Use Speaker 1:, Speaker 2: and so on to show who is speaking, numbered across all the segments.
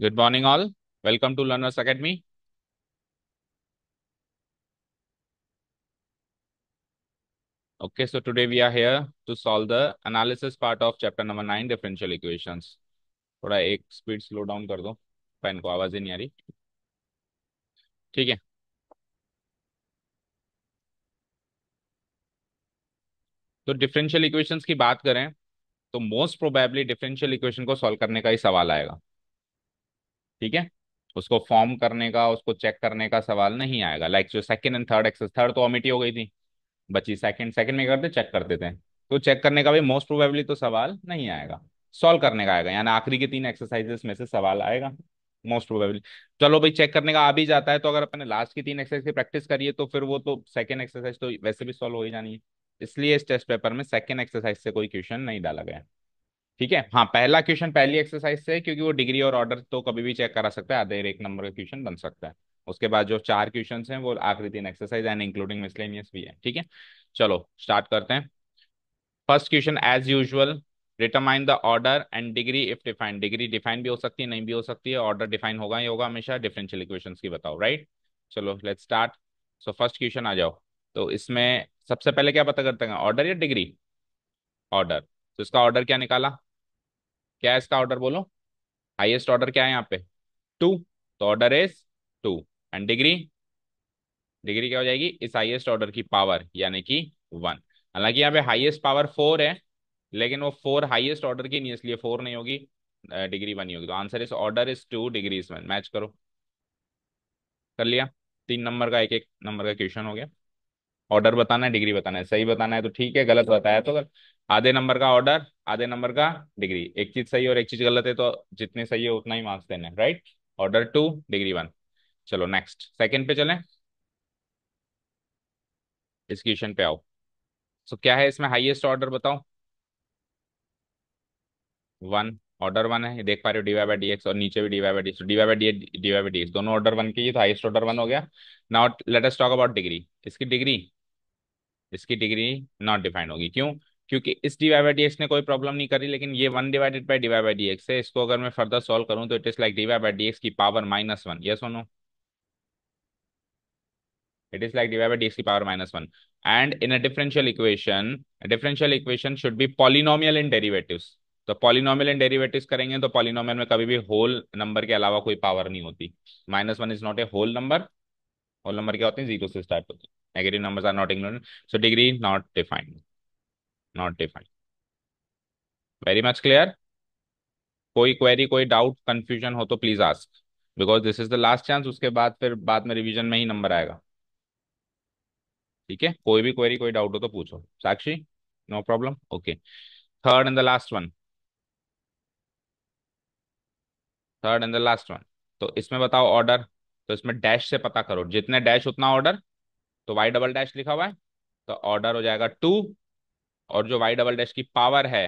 Speaker 1: Good morning, all. Welcome to Learners Academy. Okay, so today we are here to solve the analysis part of chapter number nine, differential equations. थोड़ा एक speed slow down कर दो fan को आवाज ही नहीं आ रही ठीक है तो डिफरेंशियल इक्वेशंस की बात करें तो मोस्ट प्रोबेबली डिफरेंशियल इक्वेशन को सॉल्व करने का ही सवाल आएगा ठीक है उसको फॉर्म करने का उसको चेक करने का सवाल नहीं आएगा लाइक जो second and third exercise third तो ऑमिटी हो गई थी बची सेकंड सेकंड में करते चेक करते थे तो चेक करने का भी मोस्ट प्रोबेबली तो सवाल नहीं आएगा सॉल्व करने का आएगा यानी आखिरी के तीन एक्सरसाइजेस में से सवाल आएगा मोस्ट प्रोबेबली चलो भाई चेक करने का आ भी जाता है तो अगर अपने लास्ट की तीन एक्सरसाइज की प्रैक्टिस करिए तो फिर वो तो सेकेंड एक्सरसाइज तो वैसे भी सॉल्व हो ही जानी है इसलिए इस टेस्ट पेपर में सेकेंड एक्सरसाइज से कोई क्वेश्चन नहीं डाला गया ठीक है हाँ पहला क्वेश्चन पहली एक्सरसाइज से क्योंकि वो डिग्री और ऑर्डर तो कभी भी चेक करा सकता है आधे एक नंबर का क्वेश्चन बन सकता है उसके बाद जो चार क्वेश्चन हैं वो आखिरी तीन एक्सरसाइज एंड इंक्लूडिंग मिसलेनियस भी है ठीक है चलो स्टार्ट करते हैं first question as usual determine the order and degree if define degree define भी हो सकती है नहीं भी हो सकती है ऑर्डर डिफाइन होगा ही होगा हमेशा डिफरेंशियल इक्वेशंस की बताओ राइट right? चलो let start so first question आ जाओ तो इसमें सबसे पहले क्या पता करते हैं ऑर्डर या डिग्री ऑर्डर तो इसका ऑर्डर क्या निकाला क्या है इसका ऑर्डर बोलो हाईएस्ट ऑर्डर क्या है यहाँ पे टू तो order is two and degree degree क्या हो जाएगी इस हाईएस्ट ऑर्डर की पावर यानी कि वन हालांकि यहाँ पे हाईएस्ट पावर फोर है लेकिन वो फोर हाईएस्ट ऑर्डर की नहीं इसलिए फोर नहीं होगी डिग्री वन ही होगी तो आंसर इस order is two degree one match करो कर लिया तीन नंबर का एक एक नंबर का क्वेश्चन हो गया ऑर्डर बताना है डिग्री बताना है सही बताना है तो ठीक है गलत बताया तो गलत। आधे नंबर का ऑर्डर आधे नंबर का डिग्री एक चीज सही और एक चीज गलत है तो जितने सही है उतना ही मार्क्स देना है right order two degree one चलो नेक्स्ट सेकेंड पे चले इस क्वेश्चन पे आओ सो so, क्या है इसमें हाइएस्ट ऑर्डर बताओ वन ऑर्डर वन है देख पा रहे हो डीवाई बाई डी एक्स और नीचे भी D Y by D D Y by D D Y by D दोनों ऑर्डर वन की तो हाईएस्ट ऑर्डर वन हो गया not latest talk about degree इसकी डिग्री इसकी डिग्री नॉट डिफाइंड होगी क्यों क्योंकि इस D Y by D X ने कोई प्रॉब्लम नहीं करी लेकिन ये one divided by D Y by D x है इसको अगर मैं फर्दर सॉल्व करूं तो it is like D Y by D x की power minus one yes no it is like divided by D to power minus 1 and in a differential differential equation differential equation should be polynomial in derivatives तो polynomial in derivatives करेंगे तो polynomial में कभी भी whole number के अलावा कोई power नहीं होती minus one is not a whole number whole number क्या होते हैं जीरो से स्टार्ट होती है Negative numbers are not included. So degree not defined. Not defined. Very much clear? Koi query, koi doubt, confusion हो तो please ask Because this is the last chance उसके बाद फिर बाद में revision में ही नंबर आएगा ठीक है कोई भी क्वेरी कोई डाउट हो तो पूछो Sakshi no problem okay third and the last one third and the last one तो इसमें बताओ ऑर्डर तो इसमें डैश से पता करो जितने डैश उतना ऑर्डर तो वाई डबल डैश लिखा हुआ है तो ऑर्डर हो जाएगा टू और जो वाई डबल डैश की पावर है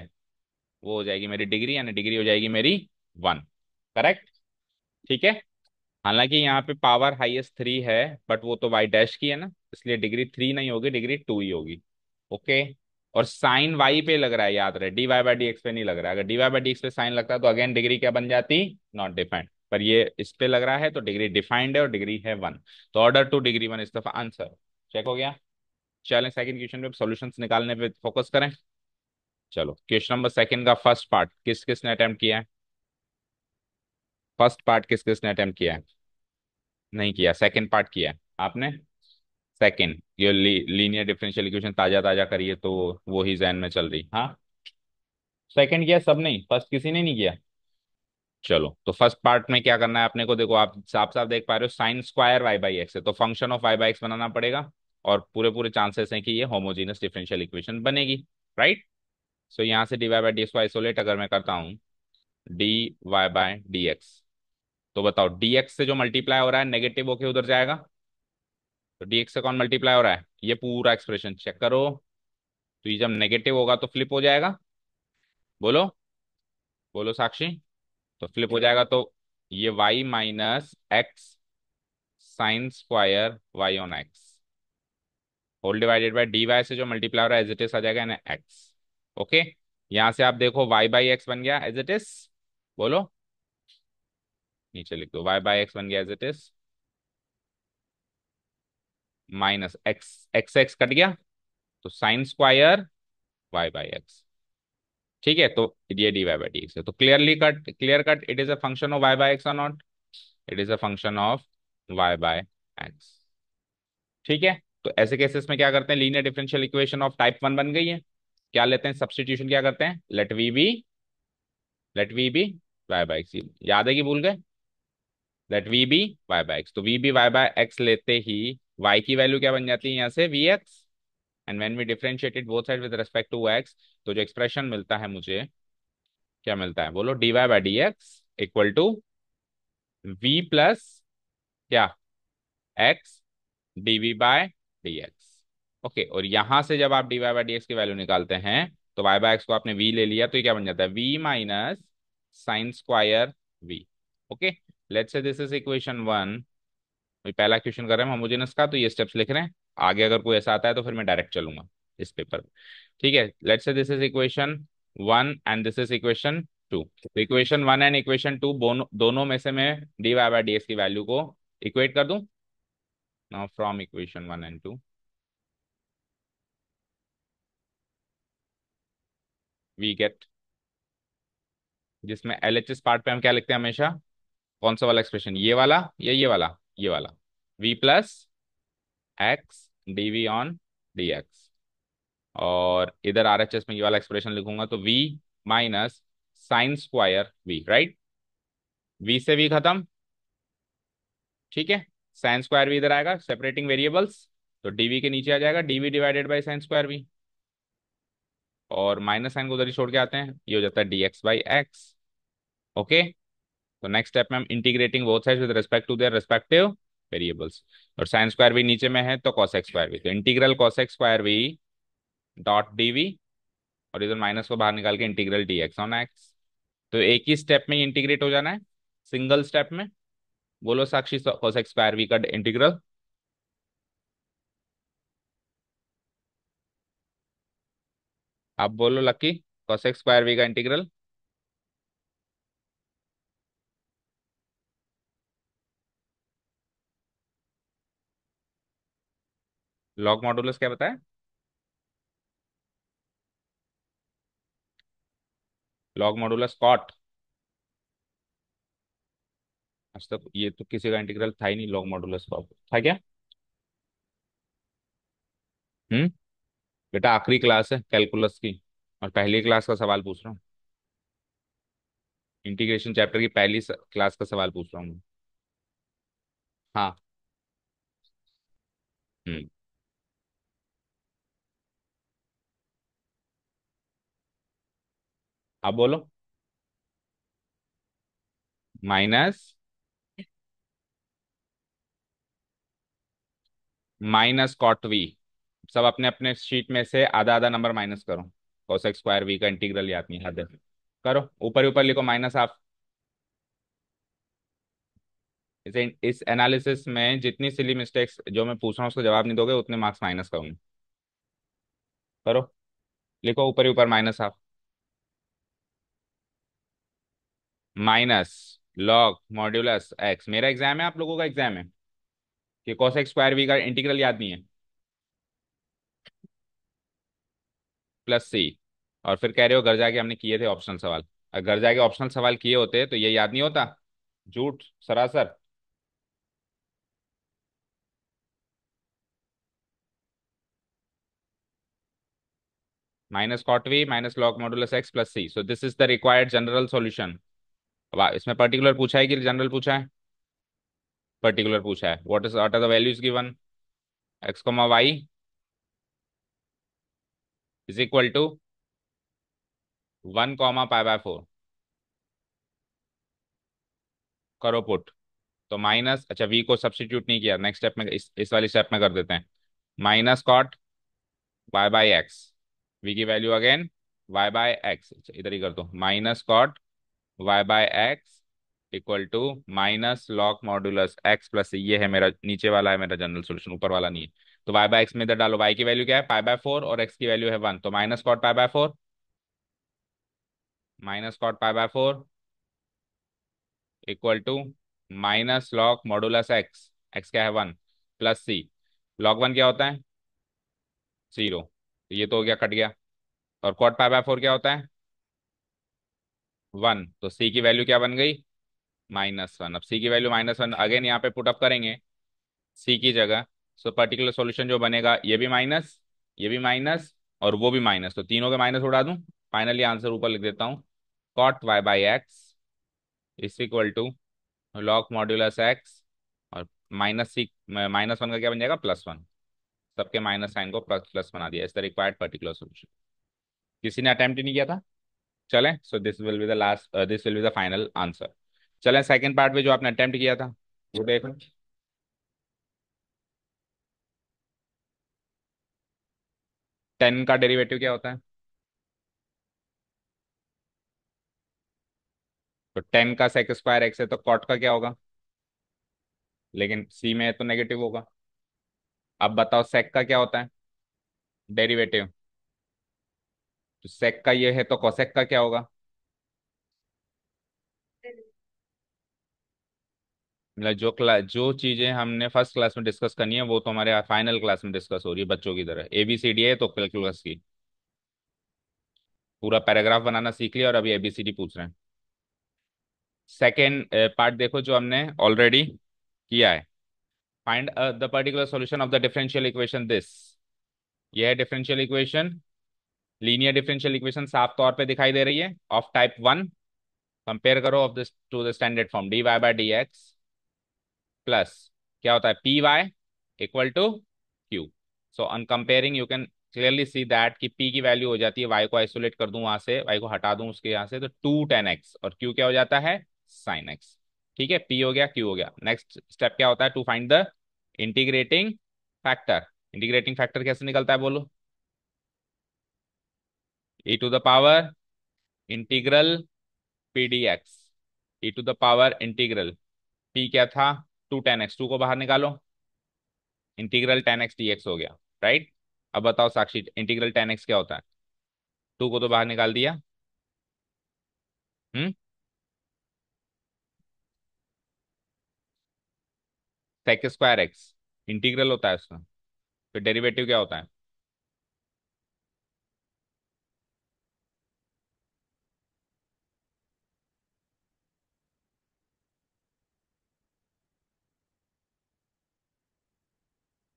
Speaker 1: वो हो जाएगी मेरी डिग्री यानी डिग्री हो जाएगी मेरी वन करेक्ट ठीक है हालांकि यहाँ पे पावर हाईएस्ट थ्री है बट वो तो वाई डैश की है ना इसलिए डिग्री थ्री नहीं होगी डिग्री टू ही होगी ओके और साइन वाई पे लग रहा है याद रहे D Y by D X पे नहीं लग रहा है अगर D Y by D X पे साइन लगता है तो अगेन डिग्री क्या बन जाती नॉट डिफाइंड पर ये इस पे लग रहा है तो डिग्री डिफाइंड है और डिग्री है वन तो order two degree one is the answer check हो गया चलें सेकंड क्वेश्चन पे सॉल्यूशंस निकालने पे फोकस करें चलो क्वेश्चन नंबर सेकंड का फर्स्ट पार्ट किस किस ने अटेम्प्ट किया है फर्स्ट पार्ट किस किस ने अटेम्प्ट किया है नहीं किया सेकंड पार्ट किया है आपने सेकंड ये लीनियर डिफरेंशियल इक्वेशन ताजा ताजा करिए तो वो ही जहन में चल रही हाँ सेकंड किया सब नहीं फर्स्ट किसी ने नहीं किया चलो तो फर्स्ट पार्ट में क्या करना है अपने को देखो आप साफ साफ देख पा रहे हो sine square y by x है तो function of y by x बनाना पड़ेगा और पूरे पूरे चांसेस हैं कि ये होमोजीनस डिफरेंशियल इक्वेशन बनेगी राइट सो so, यहाँ से d Y by D x isolate अगर मैं करता हूँ d Y by D x तो बताओ डी एक्स से जो मल्टीप्लाई हो रहा है नेगेटिव होके उधर जाएगा तो डी एक्स से कौन मल्टीप्लाई हो रहा है ये पूरा एक्सप्रेशन चेक करो तो ये जब नेगेटिव होगा तो फ्लिप हो जाएगा बोलो बोलो साक्षी तो फ्लिप हो जाएगा तो ये y minus x sine square y on x whole divided by D y से जो मल्टीप्लाई हो रहा है एज इट इज आ जाएगा ना एक्स ओके यहां से आप देखो वाई बाई एक्स बन गया एज इट इज बोलो नीचे लिख दो वाई बाई एक्स बन गया as it is minus x x x cut गया तो sine square y by x ठीक है तो ये d Y by D x है तो clearly cut clear cut it is a function of y by x और not it is a function of y by x ठीक है तो ऐसे केसेस में क्या करते हैं linear differential equation of type one बन गई है क्या लेते हैं सब्सटीट्यूशन क्या करते हैं let v be let v be y by x याद है कि भूल गए let v be y by x तो v be y by x लेते ही वाई की वैल्यू क्या बन जाती है यहाँ से v x and when we differentiated both side with respect to x तो जो एक्सप्रेशन मिलता है मुझे क्या मिलता है बोलो d Y by D x equal to v plus क्या x d v by d okay और यहां से जब आप डी बाई डी की वैल्यू निकालते हैं तो वाई बाय एक्स को आपने वी ले लिया तो ये क्या बन जाता है v minus sine square v okay let's say this is equation one पहला क्वेश्चन कर रहे हैं हम मुझे का तो ये स्टेप्स लिख रहे हैं आगे अगर कोई ऐसा आता है तो फिर मैं डायरेक्ट चलूंगा इस पेपर में ठीक है let's say this is equation one and this is equation two तो equation one and equation two दोनों में से मैं d Y by d s की वैल्यू को इक्वेट कर दूं now from equation 1 and 2. We get जिसमें एल एच एस पार्ट पे हम क्या लिखते हैं हमेशा कौन सा वाला एक्सप्रेशन ये वाला या ये वाला ये वाला v plus x d v on d x और इधर आर एच एस में ये वाला एक्सप्रेशन लिखूंगा तो v minus sine square v right v से वी खत्म ठीक है साइंस स्क्वायर भी इधर आएगा सेपरेटिंग वेरिएबल्स तो डीवी के नीचे आ जाएगा d v divided by sine square v और माइनस साइन को उधर ही छोड़ के आते हैं ये हो जाता है d x by x okay तो नेक्स्ट स्टेप में हम integrating both side with respect to their respective variables और साइंस स्क्वायर भी नीचे में है तो कॉस एक्स स्क्वायर भी तो integral cos x square v dot d और इधर माइनस को बाहर निकाल के integral d x on x तो एक ही स्टेप में इंटीग्रेट हो जाना है सिंगल स्टेप में बोलो Sakshi cos x square v का इंटीग्रल आप बोलो Lucky cos x square v का इंटीग्रल लॉग मॉडुलस क्या बताया लॉग मॉडुलस कॉट आज तक ये तो किसी का इंटीग्रल था ही नहीं लॉग मॉडुलस का था क्या हम्म बेटा आखिरी क्लास है कैलकुलस की और पहली क्लास का सवाल पूछ रहा हूँ इंटीग्रेशन चैप्टर की पहली स... क्लास का सवाल पूछ रहा हूँ हाँ हम्म आप बोलो माइनस माइनस कॉट वी सब अपने अपने शीट में से आधा आधा नंबर माइनस करो कॉस एक्स स्क्वायर वी का इंटीग्रल याद नहीं हद करो ऊपर ऊपर लिखो माइनस आप इस एनालिसिस में जितनी सिली मिस्टेक्स जो मैं पूछ रहा हूँ उसका जवाब नहीं दोगे उतने मार्क्स माइनस करूंगा करो लिखो ऊपर ऊपर minus half minus log modulus x मेरा एग्जाम है आप लोगों का एग्जाम है कि कॉस एक्स स्क्वायर वी का इंटीग्रल याद नहीं है प्लस सी और फिर कह रहे हो घर जाके हमने किए थे ऑप्शनल सवाल अगर घर जाके ऑप्शनल सवाल किए होते तो ये याद नहीं होता झूठ सरासर minus cot v minus log modulus x plus c so this is the required general अब इसमें पर्टिकुलर पूछा है कि जनरल पूछा है पर्टिकुलर पूछा है what is are the values given x comma y is equal to one comma pi by four करो पुट तो माइनस अच्छा वी को सब्सिट्यूट नहीं किया नेक्स्ट स्टेप में इस इस वाली स्टेप में कर देते हैं minus cot y by x v की value again y by x इधर ही कर दो minus cot y by x equal to minus log modulus x plus ये है मेरा नीचे वाला है मेरा जनरल सोल्यूशन ऊपर वाला नहीं है तो वाई बाय एक्स में इधर डालो वाई की वैल्यू क्या है पाई बाय फोर और एक्स की वैल्यू है वन तो minus cot pi by four minus cot pi by four equal to minus log modulus x x क्या है one plus c log one क्या होता है जीरो तो ये तो हो गया कट गया और कॉट पाई बाय फोर क्या होता है वन तो सी की वैल्यू क्या बन गई माइनस वन अब सी की वैल्यू माइनस वन अगेन यहाँ पे पुटअप करेंगे सी की जगह सो पर्टिकुलर सॉल्यूशन जो बनेगा ये भी माइनस ये भी माइनस और वो भी माइनस तो तीनों के माइनस उड़ा दूं फाइनली आंसर ऊपर लिख देता हूँ cot y by x is equal to log modulus x और माइनस सी माइनस वन का क्या बन जाएगा प्लस वन सबके माइनस साइन को प्लस प्लस बना दिया इस द रिक्वायर्ड पर्टिकुलर सोल्यूशन किसी ने अटेम्प्ट नहीं किया था चले so this will be the last this will be the final answer चलें सेकंड पार्ट में जो आपने अटेम्प्ट किया था वो देख लो टेन का डेरिवेटिव क्या होता है तो टेन का सेक स्क्वायर एक्स है तो कॉट का क्या होगा लेकिन सी में है तो नेगेटिव होगा अब बताओ सेक का क्या होता है डेरिवेटिव तो सेक का ये है तो कोसेक का क्या होगा मतलब जो क्ला जो चीजें हमने फर्स्ट क्लास में डिस्कस करनी है वो तो हमारे फाइनल क्लास में डिस्कस हो रही है बच्चों की तरह एबीसीडी है तो कैलकुलस की पूरा पैराग्राफ बनाना सीख लिया और अभी एबीसीडी पूछ रहे हैं सेकेंड पार्ट देखो जो हमने ऑलरेडी किया है find the particular solution of the differential equation this यह है differential equation linear differential equation साफ तौर पे दिखाई दे रही है ऑफ टाइप वन कंपेयर करो of this to the standard form d Y by D x plus क्या होता है p y equal to q so on comparing you can clearly see that कि पी की वैल्यू हो जाती है Y को आइसोलेट कर दूं वहां से वाई को हटा दूं उसके यहाँ से तो टू टेन एक्स और क्यू क्या हो जाता है साइन एक्स ठीक है पी हो गया क्यू हो गया नेक्स्ट स्टेप क्या होता है to find the integrating factor integrating factor कैसे निकलता है बोलो e to the power integral P D x e to the power integral p क्या था टू टेन एक्स टू को बाहर निकालो integral tan x D x हो गया राइट अब बताओ साक्षी इंटीग्रल टेन एक्स क्या होता है टू को तो बाहर निकाल दिया हम्म सेक स्क्वायर एक्स इंटीग्रल होता है उसका फिर डेरिवेटिव क्या होता है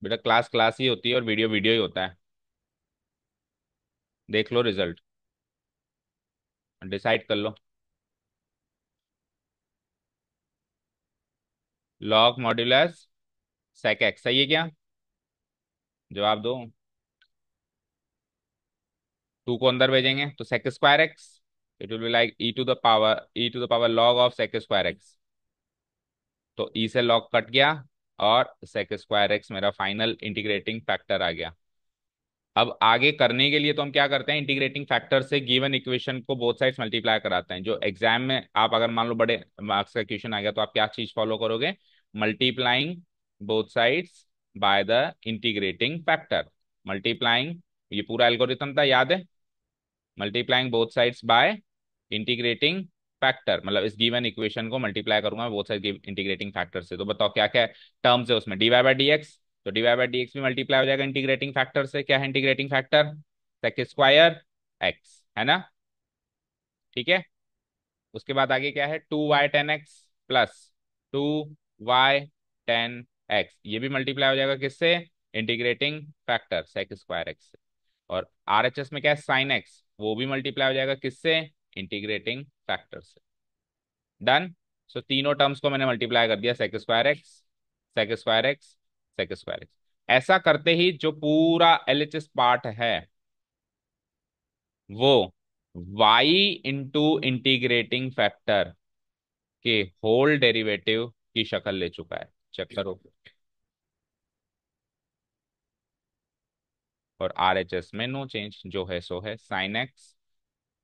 Speaker 1: बेटा क्लास क्लास ही होती है और वीडियो वीडियो ही होता है देख लो रिजल्ट डिसाइड कर लो लॉग मॉड्यूलस सेक एक्स सही है क्या जवाब दो टू को अंदर भेजेंगे तो sec square x it will be like e to the power e to the power log of sec square x तो ई e से लॉग कट गया और सेक स्क्वायर एक्स मेरा फाइनल इंटीग्रेटिंग फैक्टर आ गया अब आगे करने के लिए तो हम क्या करते हैं इंटीग्रेटिंग फैक्टर से गिवन इक्वेशन को बोथ साइड्स मल्टीप्लाई कराते हैं जो एग्जाम में आप अगर मान लो बड़े मार्क्स का क्वेश्चन आ गया तो आप क्या चीज फॉलो करोगे multiplying both sides by the integrating factor multiplying ये पूरा एल्गोरिथम था याद है multiplying both sides by integrating factor मतलब इस गिवन इक्वेशन को मल्टीप्लाई करूंगा बहुत सारे इंटीग्रेटिंग फैक्टर से तो बताओ क्या क्या टर्म्स है उसमें डीवाई बाई डी एक्स तो डीवाई बाई डी एक्स भी मल्टीप्लाई हो जाएगा इंटीग्रेटिंग फैक्टर से क्या है integrating factor sec square x है ना ठीक है उसके बाद आगे क्या है two y tan x plus two y tan x ये भी मल्टीप्लाई हो जाएगा किससे integrating factor sec square x से और आर एच एस में क्या है साइन एक्स वो भी मल्टीप्लाई हो जाएगा किससे इंटीग्रेटिंग फैक्टर से डन सो तीनों टर्म्स को मैंने मल्टीप्लाई कर दिया sec square x sec square x sec square x ऐसा करते ही जो पूरा एल एच एस पार्ट है वो वाई इंटू इंटीग्रेटिंग फैक्टर के होल डेरिवेटिव की शक्ल ले चुका है चेक करो और आर एच एस में नो चेंज जो है सो है sine x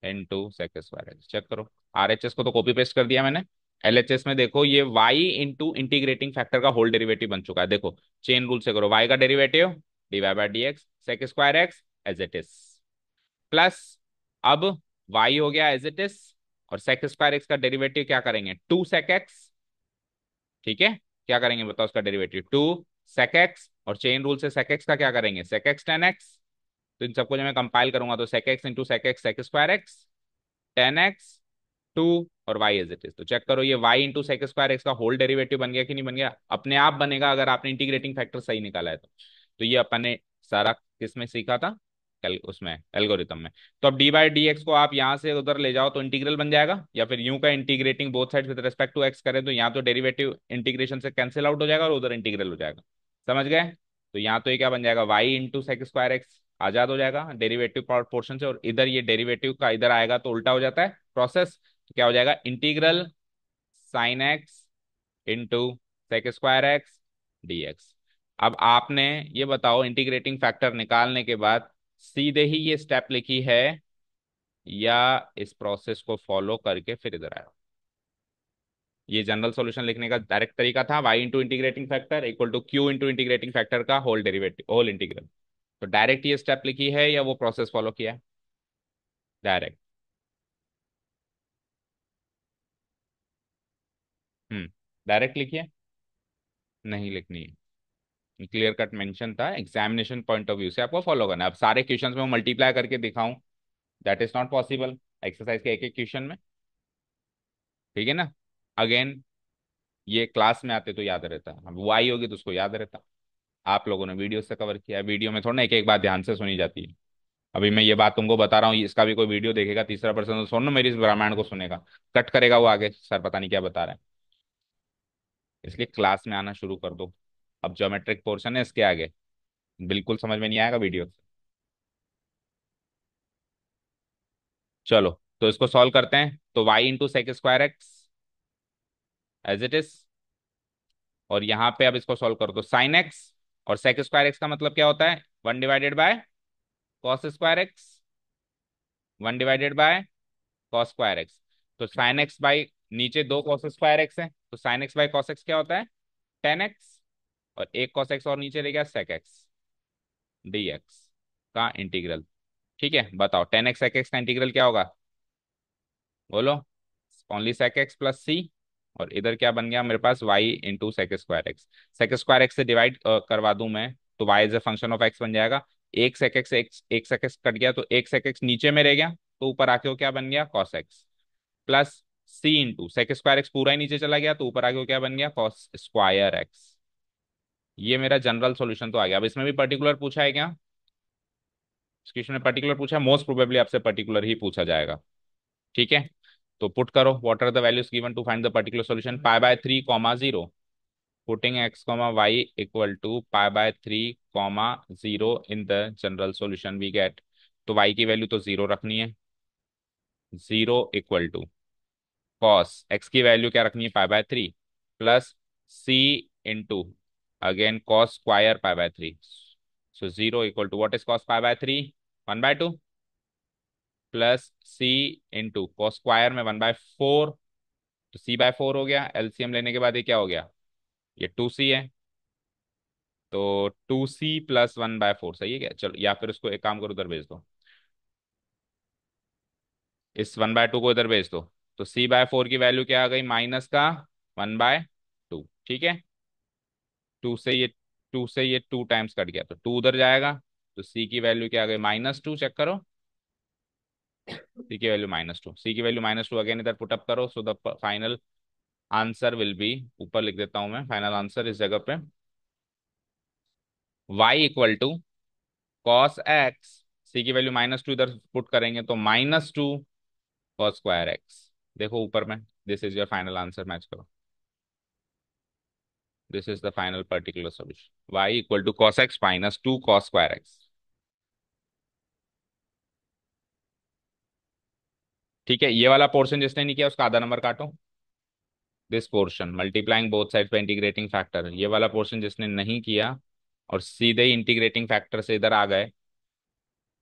Speaker 1: into sec square h check करो आर एच एस को तो कॉपी पेस्ट कर दिया मैंने एल एच एस में देखो ये वाई इंटू इंटीग्रेटिंग फैक्टर का होल डेरिवेटिव बन चुका है देखो चेन रूल से करो वाई का derivative d Y by D x sec square x as it is plus अब वाई हो गया एज इट इज और सेक स्क्वायर एक्स का डेरिवेटिव क्या करेंगे टू सेक एक्स ठीक है क्या करेंगे बताओ उसका डेरिवेटिव टू सेक एक्स और चेन रूल से सेक एक्स का क्या करेंगे सेक एक्स टेन एक्स तो इन सबको जब मैं कंपाइल करूंगा तो sec x into sec x sec square x tan x two और वाई एज इट इज तो चेक करो ये y into sec square x का होल डेरिवेटिव बन गया कि नहीं बन गया अपने आप बनेगा अगर आपने इंटीग्रेटिंग फैक्टर सही निकाला है तो, तो ये अपन ने सारा किस में सीखा था कल उसमें एल्गोरिथम में तो अब डी बाई डी एक्स को आप यहाँ से उधर ले जाओ तो इंटीग्रल बन जाएगा या फिर यू का integrating both side with respect to x करें तो यहाँ तो डेरिवेटिव इंटीग्रेशन से कैंसिल आउट हो जाएगा और उधर इंटीग्रल हो जाएगा समझ गए तो यहाँ तो ये क्या बन जाएगा y into sec square x आजाद हो जाएगा डेरिवेटिव पोर्शन से और इधर ये डेरिवेटिव का इधर आएगा तो उल्टा हो जाता है प्रोसेस तो क्या हो जाएगा integral sine x into sec square x D x अब आपने ये बताओ इंटीग्रेटिंग फैक्टर निकालने के बाद सीधे ही ये स्टेप लिखी है या इस प्रोसेस को फॉलो करके फिर इधर आया ये जनरल सॉल्यूशन लिखने का डायरेक्ट तरीका था y into integrating factor equal to q into integrating factor का होल डेरिवेटिव होल इंटीग्रल तो डायरेक्ट ये स्टेप लिखी है या वो प्रोसेस फॉलो किया है डायरेक्ट हम्म डायरेक्ट लिखिए नहीं लिखनी है क्लियर कट मेंशन था एग्जामिनेशन पॉइंट ऑफ व्यू से आपको फॉलो करना है अब सारे क्वेश्चन में मल्टीप्लाई करके दिखाऊं that is not possible exercise के एक एक क्वेश्चन में ठीक है ना अगेन ये क्लास में आते तो याद रहता अब वो आई होगी तो उसको याद रहता आप लोगों ने वीडियो से कवर किया वीडियो में थोड़ा ना एक एक बात ध्यान से सुनी जाती है अभी मैं ये बात तुमको बता रहा हूँ इसका भी कोई वीडियो देखेगा तीसरा पर्सन तो सुन मेरी इस ब्राह्मण को सुनेगा कट करेगा वो आगे सर पता नहीं क्या बता रहे हैं इसलिए क्लास में आना शुरू कर दो अब ज्योमेट्रिक पोर्शन है इसके आगे बिल्कुल समझ में नहीं आएगा वीडियो चलो तो इसको सॉल्व करते हैं तो y into sec square x as it is और यहां पे अब इसको सॉल्व कर दो साइन एक्स और सेक स्क्वायर एक्स का मतलब क्या होता है one divided by cos square x one divided by cos square x तो साइन एक्स बाई नीचे दो कॉस स्क्वायर एक्स है तो sine x by cos x क्या होता है टेन एक्स और एक कॉस एक्स और नीचे रह गया सेक एक्स डी एक्स का इंटीग्रल ठीक है बताओ टेन एक्स सेक एक्स का इंटीग्रल क्या होगा बोलो only sec x plus c और इधर क्या बन गया मेरे पास y into sec square x sec square x से डिवाइड करवा दूं मैं तो y is a function of x बन जाएगा एक सेक एक्स एक, सेक एक्स कट गया तो एक सेक एक्स नीचे में रह गया तो ऊपर आके वो क्या बन गया cos x plus c into sec square x पूरा ही नीचे चला गया तो ऊपर आके वो क्या बन गया कॉस स्क्वायर एक्स ये मेरा जनरल सोल्यूशन तो आ गया अब इसमें भी पर्टिकुलर पूछा है क्या क्वेश्चन में पर्टिकुलर पूछा मोस्ट प्रोबेबली आपसे पर्टिकुलर ही पूछा जाएगा ठीक है तो पुट करो what are the values given to find the particular solution pi by three comma zero putting x comma y equal to pi by three comma zero in the general solution we get तो y की value तो zero रखनी है zero equal to cos x की value क्या रखनी है pi by three plus C into again cos square pi by three so zero equal to what is cos pi by three one by two plus c into को square में one by four तो c by four हो गया LCM लेने के बाद ये क्या हो गया ये टू सी है तो two c plus one by four सही है क्या चलो या फिर उसको एक काम करो उधर भेज दो इस वन बाय टू को इधर भेज दो तो सी बाय फोर की वैल्यू क्या आ गई माइनस का वन बाय टू ठीक है टू से ये टू से ये टू टाइम्स कट गया तो टू उधर जाएगा तो सी की वैल्यू क्या आ गई माइनस टू चेक करो c की वैल्यू माइनस टू सी की वैल्यू माइनस टू अगेन इधर पुटअप करो so the final answer will be ऊपर लिख देता हूं मैं फाइनल आंसर इस जगह पे y equal to cos x c की वैल्यू माइनस टू इधर पुट करेंगे तो minus two cos square x देखो ऊपर में this is your final answer match करो this is the final particular solution y equal to cos x minus 2 cos square x ठीक है ये वाला पोर्शन जिसने नहीं किया उसका आधा नंबर काटो this portion multiplying both side पर इंटीग्रेटिंग फैक्टर ये वाला पोर्शन जिसने नहीं किया और सीधे ही इंटीग्रेटिंग फैक्टर से इधर आ गए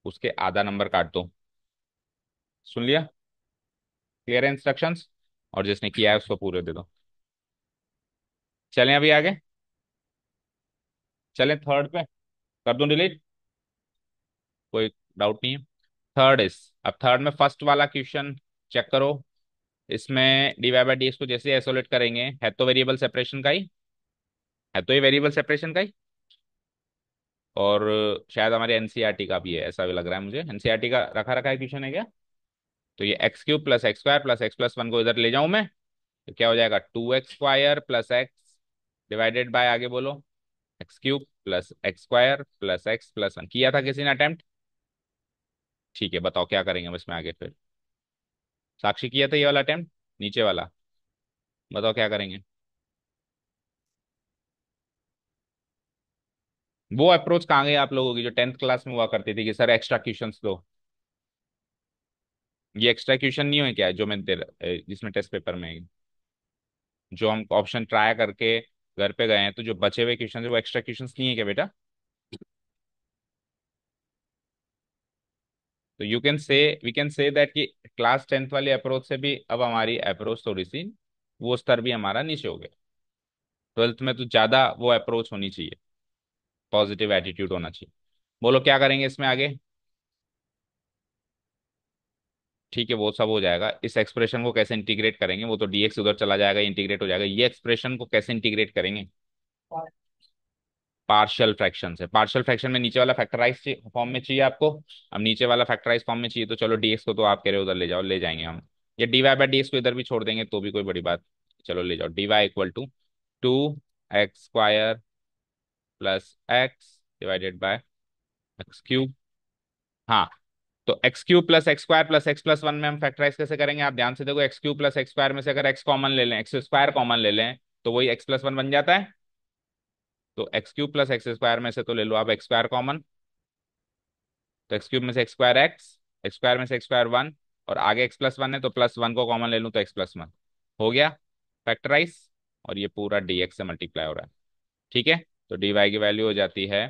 Speaker 1: उसके आधा नंबर काट दो सुन लिया क्लियर है इंस्ट्रक्शंस और जिसने किया है उसको पूरे दे दो चलें अभी आगे चलें थर्ड पे कर दो डिलीट कोई डाउट नहीं है थर्ड इज अब थर्ड में फर्स्ट वाला क्वेश्चन चेक करो इसमें d Y by D x को जैसे आइसोलेट करेंगे है तो वेरिएबल सेपरेशन का ही है तो ये वेरिएबल सेपरेशन का ही और शायद हमारे एनसीईआरटी e का भी है ऐसा भी लग रहा है मुझे एनसीईआरटी e का रखा रखा है क्वेश्चन है क्या तो ये x cube plus x square plus x plus one को इधर ले जाऊं मैं तो क्या हो जाएगा two x square plus x divided by आगे बोलो x cube plus x square plus x plus one किया था किसी ने अटेम्प्ट ठीक है बताओ क्या करेंगे हम इसमें आगे फिर साक्षी किया था ये वाला अटेम्प्ट नीचे वाला बताओ क्या करेंगे वो अप्रोच कहाँ गए आप लोगों की जो टेंथ क्लास में हुआ करती थी कि सर एक्स्ट्रा क्वेश्चन दो ये एक्स्ट्रा क्वेश्चन नहीं है क्या जो मैंने जिसमें टेस्ट पेपर में जो हम ऑप्शन ट्राई करके घर पे गए हैं तो जो बचे हुए क्वेश्चन है वो एक्स्ट्रा क्वेश्चन नहीं है क्या बेटा तो you can say we can say that कि क्लास टेंथ वाली अप्रोच से भी अब हमारी अप्रोच थोड़ी सी वो स्तर भी हमारा नीचे हो गया ट्वेल्थ में तो ज़्यादा वो अप्रोच होनी चाहिए पॉजिटिव एटीट्यूड होना चाहिए बोलो क्या करेंगे इसमें आगे ठीक है वो सब हो जाएगा इस एक्सप्रेशन को कैसे इंटीग्रेट करेंगे वो तो डीएक्स उधर चला जाएगा इंटीग्रेट हो जाएगा ये एक्सप्रेशन को कैसे इंटीग्रेट करेंगे पार्शल फ्रैक्शन है पार्शल फ्रैक्शन में नीचे वाला फैक्टराइज फॉर्म में चाहिए आपको अब नीचे वाला फैक्टराइज फॉर्म में चाहिए तो चलो डीएक्स को तो आप कह रहे हो उधर ले जाओ ले जाएंगे हम या डीवाई बाई डी को इधर भी छोड़ देंगे तो भी कोई बड़ी बात चलो ले जाओ d equal to two x square plus x divided by x cube हाँ तो x cube plus x square plus x plus one में हम फैक्टराइज कैसे करेंगे आप ध्यान से देखो x cube plus x square में से अगर एक्स कॉमन ले लें एक्स स्क्वायर कॉमन ले लें तो वही एक्स प्लस वन बन जाता है तो x cube plus x square में से तो ले लो आप एक्सक्वायर कॉमन तो एक्स क्यूब में से एक्सक्वायर एक्स एक्सक्वायर में से एक्सक्वायर वन और आगे एक्स प्लस वन है तो प्लस वन को कॉमन ले लूँ तो एक्स प्लस वन हो गया फैक्टराइज और ये पूरा डी एक्स से मल्टीप्लाई हो रहा है ठीक है तो डी वाई की वैल्यू हो जाती है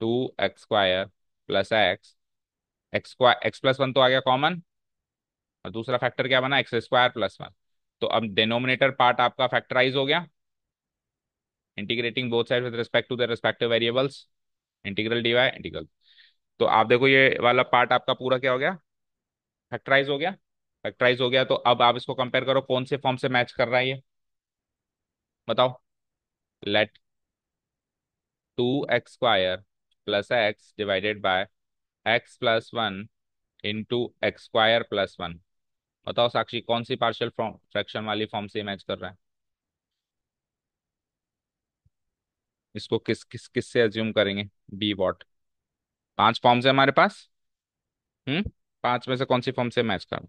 Speaker 1: two x square plus x x square x plus one तो आ गया कॉमन और दूसरा फैक्टर क्या बना एक्स स्क्वायर प्लस वन तो अब डिनोमिनेटर पार्ट आपका फैक्टराइज हो गया integrating both side with respect to the respective variables integral d y integral तो आप देखो ये वाला पार्ट आपका पूरा क्या हो गया फैक्टराइज हो गया फैक्टराइज हो गया तो अब आप इसको कंपेयर करो कौन से फॉर्म से मैच कर रहा है ये बताओ let two x square plus x divided by x plus one into x square plus one बताओ साक्षी कौन सी पार्शियल फॉर्म फ्रैक्शन वाली फॉर्म से मैच कर रहा है इसको किस किस किस से एज्यूम करेंगे बी वॉट पांच फॉर्म्स है हमारे पास हम्म पांच में से कौन सी फॉर्म से मैच कर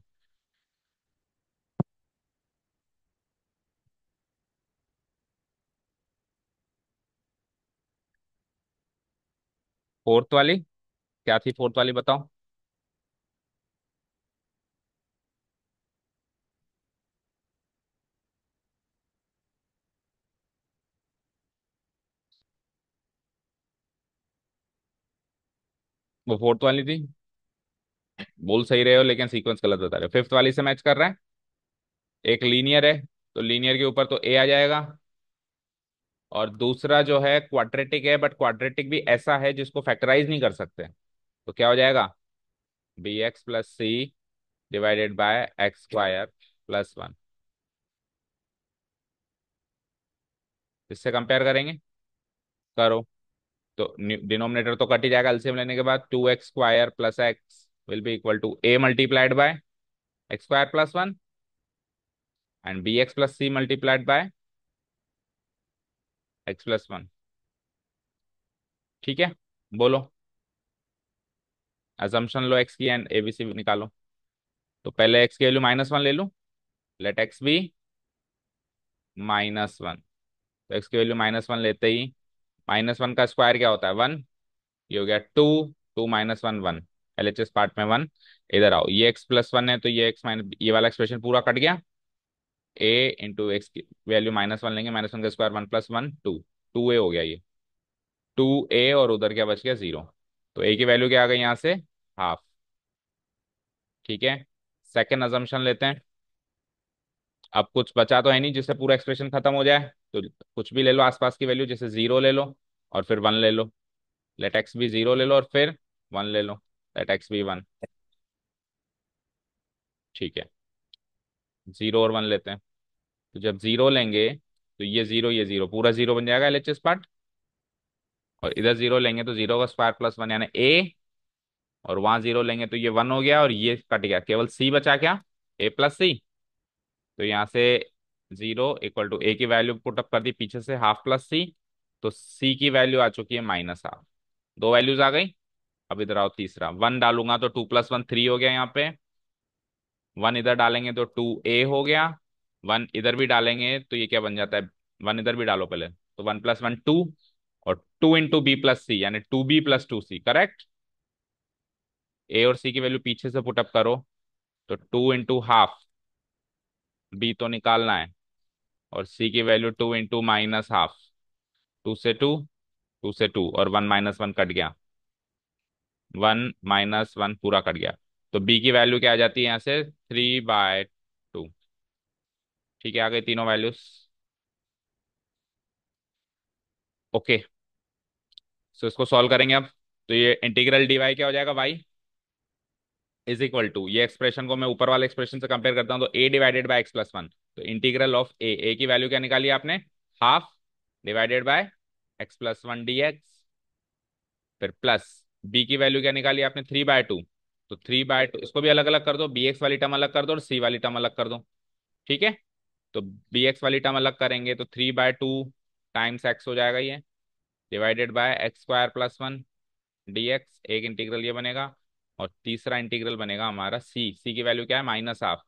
Speaker 1: फोर्थ वाली क्या थी फोर्थ वाली बताओ वो फोर्थ वाली थी बोल सही रहे हो लेकिन सीक्वेंस गलत बता रहे हो फिफ्थ वाली से मैच कर रहा है एक लीनियर है तो लीनियर के ऊपर तो ए आ जाएगा और दूसरा जो है क्वाड्रेटिक है बट क्वाड्रेटिक भी ऐसा है जिसको फैक्टराइज नहीं कर सकते तो क्या हो जाएगा b x plus c divided by x square plus one इससे कंपेयर करेंगे करो तो डिनोमिनेटर तो कट ही जाएगा एल्सियम लेने के बाद two x square plus x will be equal to a multiplied by x square plus one and b x plus c multiplied by x plus one ठीक है बोलो असम्पशन लो एक्स की एंड एबीसी निकालो तो पहले एक्स की value minus one ले लो let x be minus one तो एक्स की वैल्यू माइनस वन लेते ही माइनस वन का स्क्वायर क्या होता है वन ये हो गया two two minus one one L H S part में वन इधर आओ ये एक्स प्लस वन है तो ये एक्स माइनस ये वाला एक्सप्रेशन पूरा कट गया ए इंटू एक्स की वैल्यू माइनस वन लेंगे माइनस वन का square one plus one two two a हो गया ये टू ए और उधर क्या बच गया जीरो तो ए की वैल्यू क्या आ गई यहाँ से हाफ ठीक है सेकेंड अजम्पन लेते हैं अब कुछ बचा तो है नहीं जिससे पूरा एक्सप्रेशन खत्म हो जाए तो कुछ भी ले लो आसपास की वैल्यू जैसे जीरो ले लो और फिर वन ले लो लेट एक्स भी जीरो ले लो और फिर वन ले लो लेट एक्स भी वन ठीक है जीरो और वन लेते हैं तो जब जीरो लेंगे तो ये जीरो ये जीरो पूरा जीरो बन जाएगा एल एच एस पार्ट और इधर जीरो लेंगे तो जीरो का स्क्वायर प्लस वन यानी ए और वहां जीरो लेंगे तो ये वन हो गया और ये कट गया केवल सी बचा क्या ए प्लस सी तो यहाँ से जीरो इक्वल टू ए की वैल्यू पुटअप कर दी पीछे से हाफ प्लस सी तो सी की वैल्यू आ चुकी है माइनस हाफ दो वैल्यूज आ गई अब इधर आओ तीसरा वन डालूंगा तो टू प्लस वन थ्री हो गया यहाँ पे वन इधर डालेंगे तो टू ए हो गया वन इधर भी डालेंगे तो ये क्या बन जाता है वन इधर भी डालो पहले तो वन प्लस वन टू और two into B plus C यानी two B plus two C correct A और सी की वैल्यू पीछे से पुटअप करो तो टू इंटू हाफ बी तो निकालना है और सी की value two into minus half two से टू टू से टू और वन माइनस वन कट गया वन माइनस वन पूरा कट गया तो बी की वैल्यू क्या आ जाती है यहाँ से थ्री बाय टू ठीक है आ गई तीनों वैल्यूज ओके सो इसको सॉल्व करेंगे अब तो ये इंटीग्रल डी वाई क्या हो जाएगा वाई इज इक्वल टू ये एक्सप्रेशन को मैं ऊपर वाले एक्सप्रेशन से कंपेयर करता हूँ तो a divided by x plus one तो इंटीग्रल ऑफ ए ए की वैल्यू क्या निकाली आपने half divided by x plus one d x फिर प्लस बी की वैल्यू क्या निकाली आपने थ्री बाय टू तो थ्री बाय टू इसको भी अलग अलग कर दो बी एक्स वाली टर्म अलग कर दो और सी वाली टर्म अलग कर दो ठीक है तो बी एक्स वाली टर्म अलग करेंगे तो three by two times x हो जाएगा ये divided by x square plus one d x एक इंटीग्रल ये बनेगा और तीसरा इंटीग्रल बनेगा हमारा सी सी की वैल्यू क्या है minus half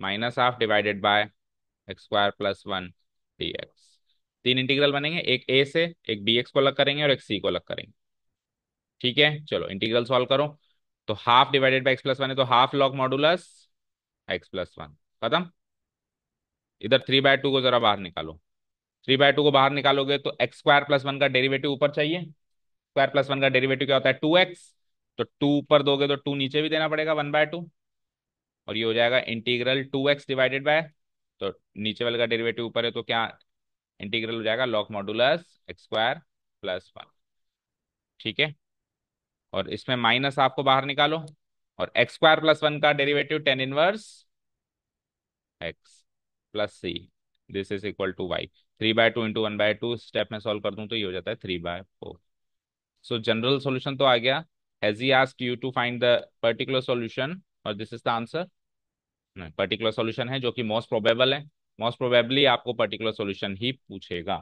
Speaker 1: minus half divided by x square plus one d x तीन इंटीग्रल बनेंगे एक ए से एक बी एक्स को अलग करेंगे और एक सी को अलग करेंगे ठीक है चलो इंटीग्रल सॉल्व करो तो half divided by x plus one है तो half log modulus x plus one खत्म इधर थ्री बाय टू को जरा बाहर निकालो थ्री बाय टू को बाहर निकालोगे तो एक्स स्क्वायर प्लस वन का डेरिवेटिव ऊपर चाहिए स्क्वायर प्लस वन का डेरिवेटिव क्या होता है टू एक्स तो टू ऊपर दोगे तो टू नीचे भी देना पड़ेगा वन बाय टू और ये हो जाएगा integral two x divided by तो नीचे वाले का डेरिवेटिव ऊपर है तो क्या इंटीग्रल हो जाएगा log modulus x square plus one ठीक है और इसमें माइनस आपको बाहर निकालो और एक्सक्वायर प्लस वन का derivative tan inverse x plus c this is equal to y three by two into one by two step में सॉल्व कर दूं तो ये हो जाता है three by four so general solution तो आ गया has he asked you to find the particular solution और दिस इज द आंसर नहीं पर्टिकुलर सॉल्यूशन है जो कि मोस्ट प्रोबेबल है मोस्ट प्रोबेबली आपको पर्टिकुलर सॉल्यूशन ही पूछेगा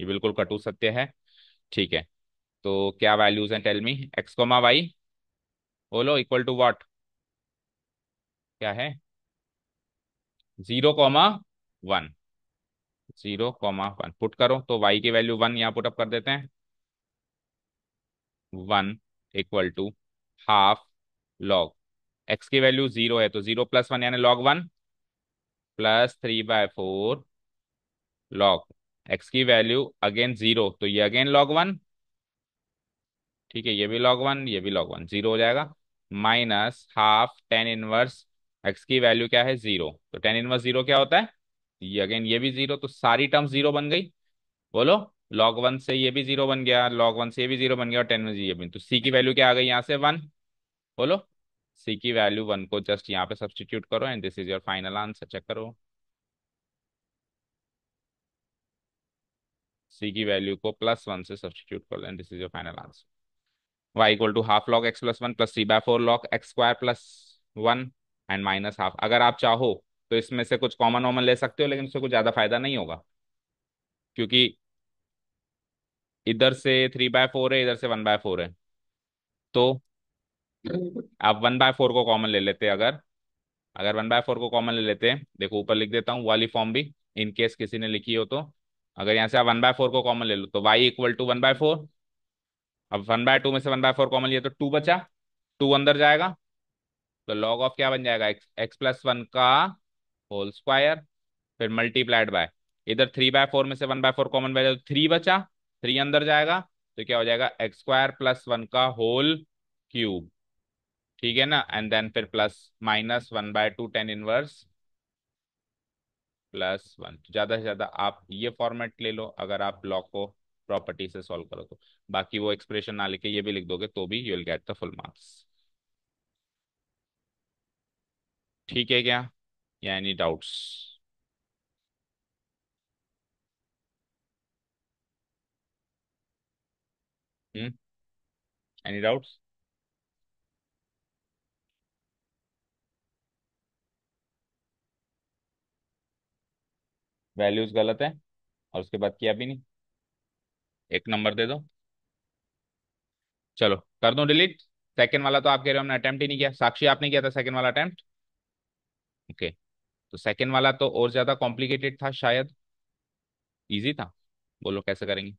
Speaker 1: ये बिल्कुल कटु सत्य है ठीक है तो क्या वैल्यूज हैं tell me x comma y बोलो इक्वल टू व्हाट क्या है zero comma one zero comma one put करो तो वाई की वैल्यू वन यहाँ पुटअप कर देते हैं one equal to half log x की वैल्यू जीरो है तो जीरो प्लस वन यानी log one plus three by four log x की वैल्यू अगेन जीरो तो ये अगेन लॉग वन ठीक है ये भी लॉग वन ये भी लॉग वन जीरो हो जाएगा minus half tan inverse x की वैल्यू क्या है जीरो तो टेन इनवर्स जीरो क्या होता है ये अगेन ये भी जीरो तो सारी टर्म जीरो बन गई बोलो लॉग वन से ये भी जीरो बन गया लॉग वन से ये भी जीरो बन गया और टेन में ये भी तो सी की वैल्यू क्या आ गई यहाँ से वन बोलो सी की वैल्यू वन को जस्ट यहाँ पे सब्सटीट्यूट करो and this is your final answer check करो सी की वैल्यू को प्लस वन से सब्सटीट्यूट करो and this is your final answer Y equal to half log X plus one plus C by four log X square plus one and minus half अगर आप चाहो तो इसमें से कुछ कॉमन वॉमन ले सकते हो लेकिन उससे कुछ ज़्यादा फायदा नहीं होगा क्योंकि इधर से थ्री बाय फोर है इधर से वन बाय फोर है तो आप वन बाय फोर को कॉमन ले लेते अगर अगर वन बाय फोर को कॉमन ले लेते हैं देखो ऊपर लिख देता हूँ वाली फॉर्म भी इन केस किसी ने लिखी हो तो अगर यहाँ से आप वन बाय फोर को कॉमन ले लो तो y equal to one by four अब वन बाय टू में से वन बाय फोर कॉमन लिया तो टू बचा टू अंदर जाएगा तो लॉग ऑफ क्या बन जाएगा एक्स एक्स प्लस वन का होल स्क्वायर फिर मल्टीप्लाइड बाय इधर थ्री बाय फोर में से वन बाय फोर कॉमन बचा तो थ्री बचा थ्री अंदर जाएगा तो क्या हो जाएगा एक्स स्क्वायर प्लस वन का होल क्यूब ठीक है ना एंड देन फिर plus minus one by two tan inverse plus one ज्यादा से ज्यादा आप ये फॉर्मेट ले लो अगर आप ब्लॉक को प्रॉपर्टी से सॉल्व करो तो बाकी वो एक्सप्रेशन ना लिखे ये भी लिख दोगे तो भी you will get the full marks ठीक है क्या या any doubts Hmm? Any doubts? Values गलत है और उसके बाद किया भी नहीं एक नंबर दे दो चलो कर दो डिलीट सेकंड वाला तो आप कह रहे हो हमने अटेम्प्ट ही नहीं किया साक्षी आपने किया था सेकंड वाला अटेम्प्ट ओके तो सेकंड वाला तो और ज्यादा कॉम्प्लिकेटेड था शायद इजी था बोलो कैसे करेंगे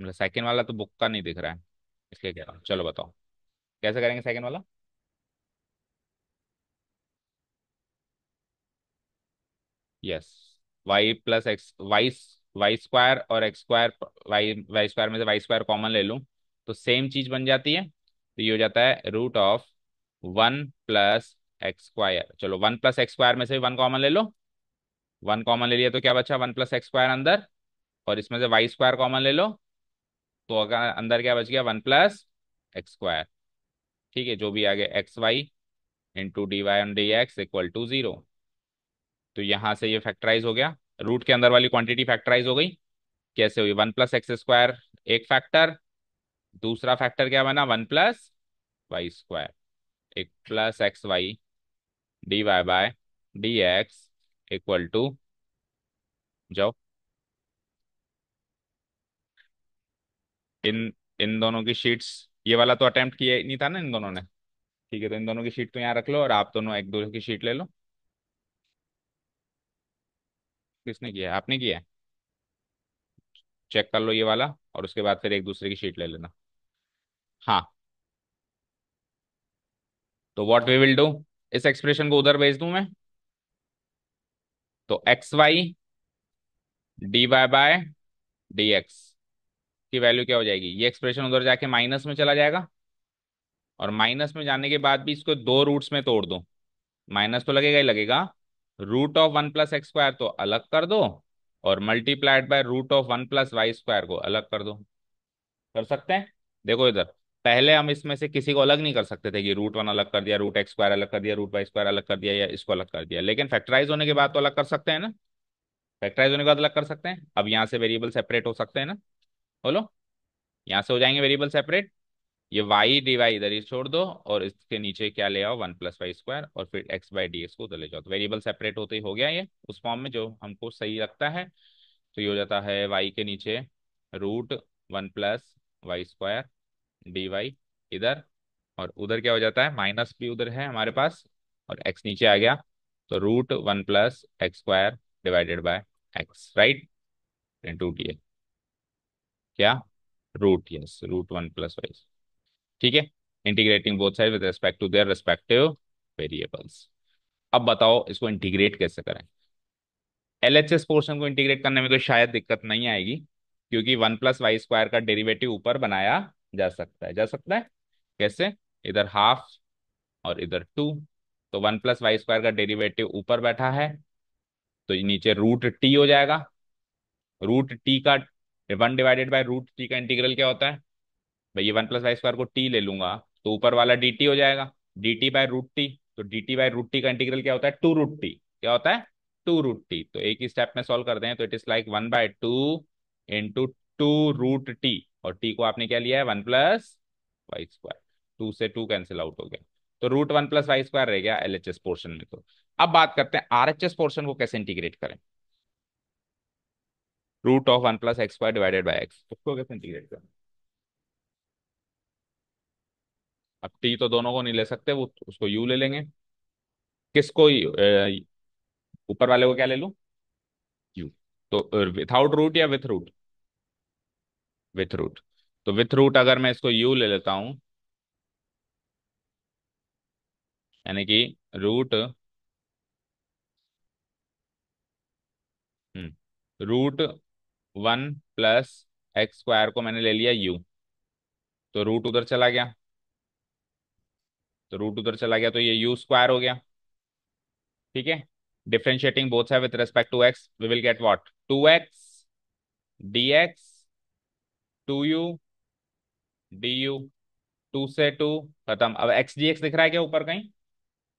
Speaker 1: मतलब सेकंड वाला तो बुक का नहीं दिख रहा है इसलिए कह रहा हूँ चलो बताओ कैसे करेंगे सेकंड वाला yes y plus x y y square और x square y y square में से वाई स्क्वायर कॉमन ले लूँ तो सेम चीज बन जाती है तो ये हो जाता है root of one plus x square चलो वन प्लस एक्स स्क्वायर में से वन कॉमन ले लो वन कॉमन ले लिया तो क्या बचा वन प्लस एक्स स्क्वायर अंदर और इसमें से वाई स्क्वायर कॉमन ले लो तो अगर अंदर क्या बच गया वन प्लस एक्स स्क्वायर ठीक है जो भी आ गया x y into d y d x equal to zero तो यहां से ये फैक्टराइज हो गया रूट के अंदर वाली क्वांटिटी फैक्टराइज हो गई कैसे हुई वन प्लस एक्स स्क्वायर एक फैक्टर दूसरा फैक्टर क्या बना वन प्लस वाई स्क्वायर एक plus x y d Y by D x equal to जाओ इन इन दोनों की शीट्स ये वाला तो अटेम्प्ट किया नहीं था ना इन दोनों ने ठीक है तो इन दोनों की शीट तो यहाँ रख लो और आप दोनों एक दूसरे की शीट ले लो किसने किया है? आपने किया चेक कर लो ये वाला और उसके बाद फिर एक दूसरे की शीट ले लेना हाँ तो व्हाट वी विल डू इस एक्सप्रेशन को उधर भेज दू मैं तो x y d Y by D x की वैल्यू क्या हो जाएगी ये एक्सप्रेशन उधर जाके माइनस में चला जाएगा और माइनस में जाने के बाद भी इसको दो रूट्स में तोड़ दो माइनस तो लगेगा ही लगेगा root of one plus x square तो अलग कर दो और multiplied by root of one plus y square को अलग कर दो कर सकते हैं देखो इधर पहले हम इसमें से किसी को अलग नहीं कर सकते थे कि रूट वन अलग कर दिया रूट एक्स स्क्वायर अलग कर दिया रूट वाई स्क्वायर अलग कर दिया या इसको अलग कर दिया लेकिन फैक्टराइज होने के बाद तो अलग कर सकते हैं ना फैक्टराइज होने के बाद अलग कर सकते हैं अब यहाँ से वेरिएबल सेपरेट हो सकते हैं ना बोलो यहां से हो जाएंगे वेरिएबल सेपरेट ये वाई डी वाई इधर ही छोड़ दो और इसके नीचे क्या ले आओ वन प्लस वाई स्क्वायर और फिर एक्स बाई डी एक्स को उधर ले जाओ तो वेरिएबल सेपरेट होते ही हो गया ये उस फॉर्म में जो हमको सही लगता है तो ये हो जाता है वाई के नीचे root one plus y square d y इधर और उधर क्या हो जाता है माइनस भी उधर है हमारे पास और एक्स नीचे आ गया तो root one plus x square divided by x right to x क्या root yes root one plus y's ठीक है integrating both side with respect to their respective variables अब बताओ इसको इंटीग्रेट कैसे करें एलएचएस पोर्शन को इंटीग्रेट करने में कोई तो शायद दिक्कत नहीं आएगी क्योंकि वन प्लस वाई स्क्वायर का डेरिवेटिव ऊपर बनाया जा सकता है जा सकता है कैसे इधर हाफ और इधर टू तो वन प्लस वाई स्क्वायर का डेरिवेटिव ऊपर बैठा है तो नीचे रूट टी हो जाएगा रूट टी का one divided by root t का इंटीग्रल क्या होता है भाई ये वन प्लस वाई स्क्वायर को टी ले लूंगा तो ऊपर वाला डी हो जाएगा D t by root t तो D t by root t का इंटीग्रल क्या होता है टू रूट टी क्या होता है टू रूट टी तो एक ही स्टेप में सॉल्व करते हैं तो it is like one by two into two root t और टी को आपने क्या लिया है one plus y square two से टू कैंसिल आउट हो गया तो root one plus y square रह गया एल एच एस पोर्शन में तो अब बात करते हैं आर एच एस पोर्शन को कैसे इंटीग्रेट करें root of one plus x divided by x उसको कैसे इंटीग्रेट करना अब टी तो दोनों को नहीं ले सकते वो उसको यू ले लेंगे किसको ऊपर वाले को क्या ले लू यू तो विथआउट रूट या विथ रूट विथ रूट तो विथ रूट अगर मैं इसको यू ले लेता हूं यानी कि root root hmm, one plus x square को मैंने ले लिया यू तो रूट उधर चला गया तो रूट उधर चला गया तो ये यू स्क्वायर हो गया ठीक है डिफ्रेंशिएटिंग बोथ है with respect to x we will get what two x D x two u d u two से टू खत्म अब एक्स डी एक्स दिख रहा है क्या ऊपर कहीं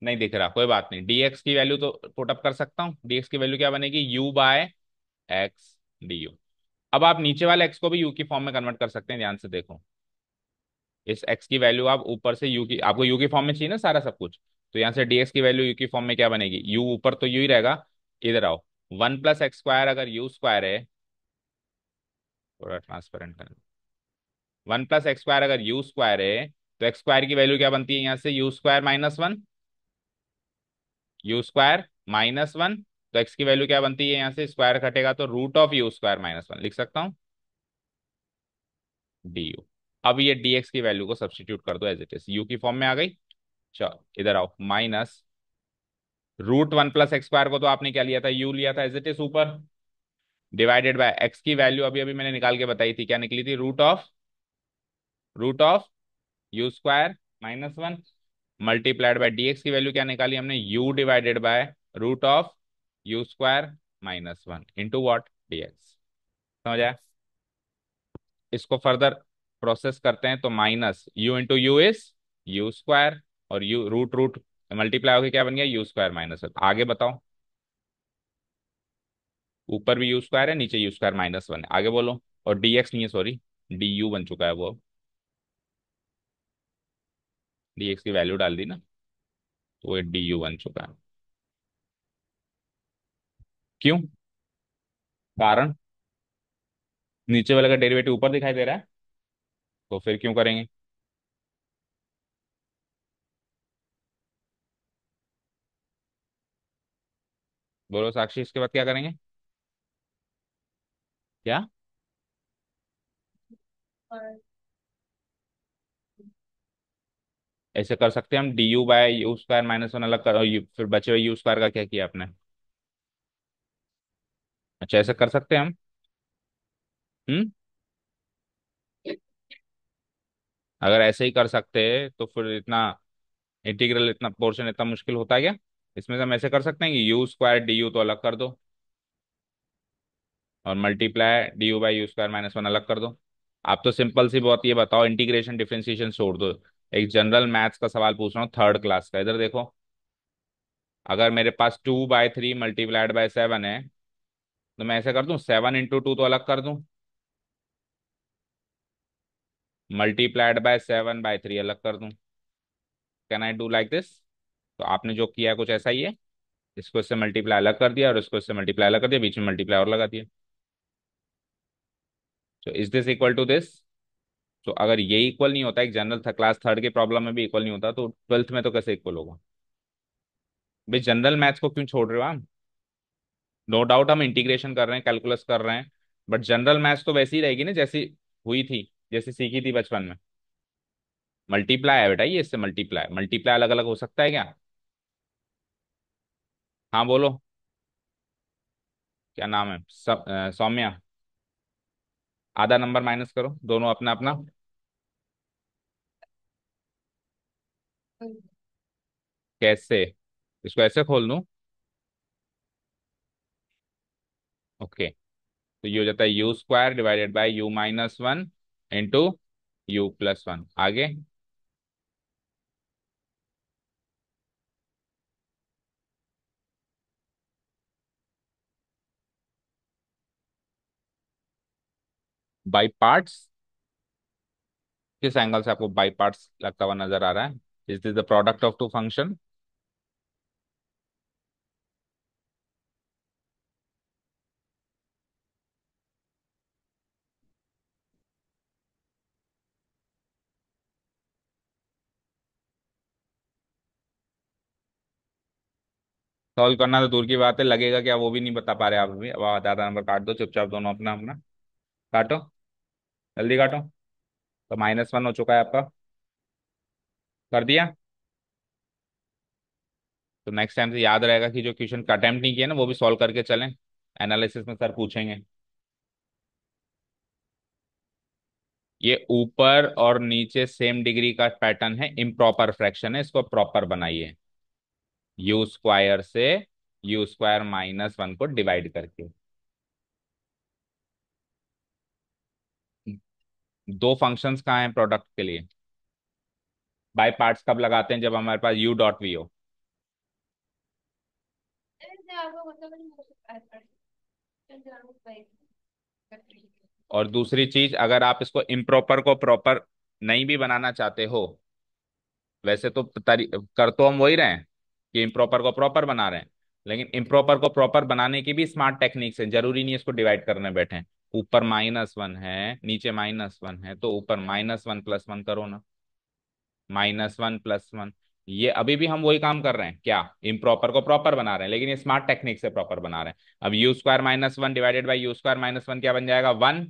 Speaker 1: नहीं दिख रहा कोई बात नहीं डी एक्स की वैल्यू तो पुटअप कर सकता हूँ डी एक्स की वैल्यू क्या बनेगी u by x d u अब आप नीचे वाले एक्स को भी यू की फॉर्म में कन्वर्ट कर सकते हैं ध्यान से देखो इस एक्स की वैल्यू आप ऊपर से यू की आपको यू की फॉर्म में चाहिए ना सारा सब कुछ तो यहाँ से डीएक्स की वैल्यू यू की फॉर्म में क्या बनेगी यू ऊपर तो यू ही रहेगा इधर आओ वन प्लस एक्स स्क्वायर अगर यू स्क्वायर है थोड़ा ट्रांसपेरेंट कर वन प्लस एक्स स्क्वायर अगर यू स्क्वायर है तो एक्स स्क्वायर की वैल्यू क्या बनती है यहाँ से u square minus one u square minus one तो एक्स की वैल्यू क्या बनती है यहाँ से स्क्वायर कटेगा तो root of u square minus one लिख सकता हूँ डी यू अब ये डी एक्स की वैल्यू को सब्सटीट्यूट कर दो एज इट इज यू की फॉर्म में आ गई चलो इधर आओ minus root one plus x square को तो आपने क्या लिया था यू लिया था एज इट इज ऊपर डिवाइडेड बाय एक्स की वैल्यू अभी अभी मैंने निकाल के बताई थी क्या निकली थी root of root of u square minus one multiplied by D x की वैल्यू क्या निकाली हमने u divided by root of u square minus one into what d x समझ आया इसको फर्दर प्रोसेस करते हैं तो minus u into u is u square और यू रूट रूट मल्टीप्लाई होकर क्या बन गया यू स्क्वायर माइनस वन आगे बताओ ऊपर भी यू स्क्वायर है नीचे यू स्क्वायर माइनस वन है आगे बोलो और डी एक्स नहीं है सॉरी डी यू बन चुका है वो अब डी एक्स की वैल्यू डाल दी ना तो ये डी यू बन चुका है क्यों कारण नीचे वाले का डेरिवेटिव ऊपर दिखाई दे रहा है तो फिर क्यों करेंगे बोलो साक्षी इसके बाद क्या करेंगे क्या ऐसे कर सकते हैं हम d u by u square minus one अलग कर फिर बचे हुए यू स्क्वायर का क्या किया आपने अच्छा ऐसा कर सकते हैं हम हम्म अगर ऐसे ही कर सकते हैं तो फिर इतना इंटीग्रल इतना पोर्शन इतना मुश्किल होता है क्या इसमें से हम ऐसे कर सकते हैं कि यू स्क्वायर डी यू तो अलग कर दो और multiply d u by u square minus one अलग कर दो आप तो सिंपल सी बहुत ये बताओ इंटीग्रेशन डिफ्रेंसिएशन छोड़ दो एक जनरल मैथ्स का सवाल पूछ रहा हूँ थर्ड क्लास का इधर देखो अगर मेरे पास two by three multiplied by seven है तो मैं ऐसा कर दूं सेवन इंटू टू तो अलग कर दूं multiplied by seven by three अलग कर दूं can I do like this तो आपने जो किया कुछ ऐसा ही है इसको इससे मल्टीप्लाई अलग कर दिया और इसको इससे मल्टीप्लाई अलग कर दिया बीच में मल्टीप्लाई और लगा दिया तो is this equal to this तो अगर ये इक्वल नहीं होता एक जनरल था क्लास थर्ड के प्रॉब्लम में भी इक्वल नहीं होता तो ट्वेल्थ में तो कैसे इक्वल होगा भाई जनरल मैथ्स को क्यों छोड़ रहे हो आप नो डाउट हम इंटीग्रेशन कर रहे हैं कैलकुलस कर रहे हैं बट जनरल मैथ्स तो वैसी ही रहेगी ना जैसी हुई थी जैसी सीखी थी बचपन में मल्टीप्लाई है बेटा ये इससे मल्टीप्लाई मल्टीप्लाई अलग अलग हो सकता है क्या हाँ बोलो क्या नाम है सौम्या आधा नंबर माइनस करो दोनों अपना अपना हम्म। कैसे इसको ऐसे खोल दू ओके तो ये हो जाता है u square divided by u minus one into u plus one आगे बाई पार्ट्स किस एंगल से आपको बाई पार्ट्स लगता हुआ नजर आ रहा है is this the product of two function solve करना तो दूर की बात है लगेगा क्या वो भी नहीं बता पा रहे आप अभी अब आधा नंबर काट दो चुपचाप दोनों अपना अपना काटो जल्दी काटो तो माइनस वन हो चुका है आपका कर दिया तो नेक्स्ट टाइम से याद रहेगा कि जो क्वेश्चन का अटैम्प्ट नहीं किया ना वो भी सॉल्व करके चलें एनालिसिस में सर पूछेंगे ये ऊपर और नीचे सेम डिग्री का पैटर्न है इम्प्रॉपर फ्रैक्शन है इसको प्रॉपर बनाइए यू स्क्वायर से यू स्क्वायर माइनस वन को डिवाइड करके दो फंक्शंस कहा हैं प्रोडक्ट के लिए बाय पार्ट्स कब लगाते हैं जब हमारे पास यू डॉट वी हो और दूसरी चीज अगर आप इसको इम्प्रॉपर को प्रॉपर नहीं भी बनाना चाहते हो वैसे तो कर तो हम वही रहे हैं कि इम्प्रॉपर को प्रॉपर बना रहे हैं लेकिन इम्प्रॉपर को प्रॉपर बनाने की भी स्मार्ट टेक्निक्स है जरूरी नहीं इसको डिवाइड करने बैठे ऊपर माइनस वन है नीचे माइनस वन है तो ऊपर माइनस वन प्लस वन करो ना माइनस वन प्लस वन ये अभी भी हम वही काम कर रहे हैं क्या इम्प्रॉपर को प्रॉपर बना रहे हैं लेकिन ये स्मार्ट टेक्निक से प्रॉपर बना रहे हैं अब u square minus one divided by u square minus one क्या बन जाएगा वन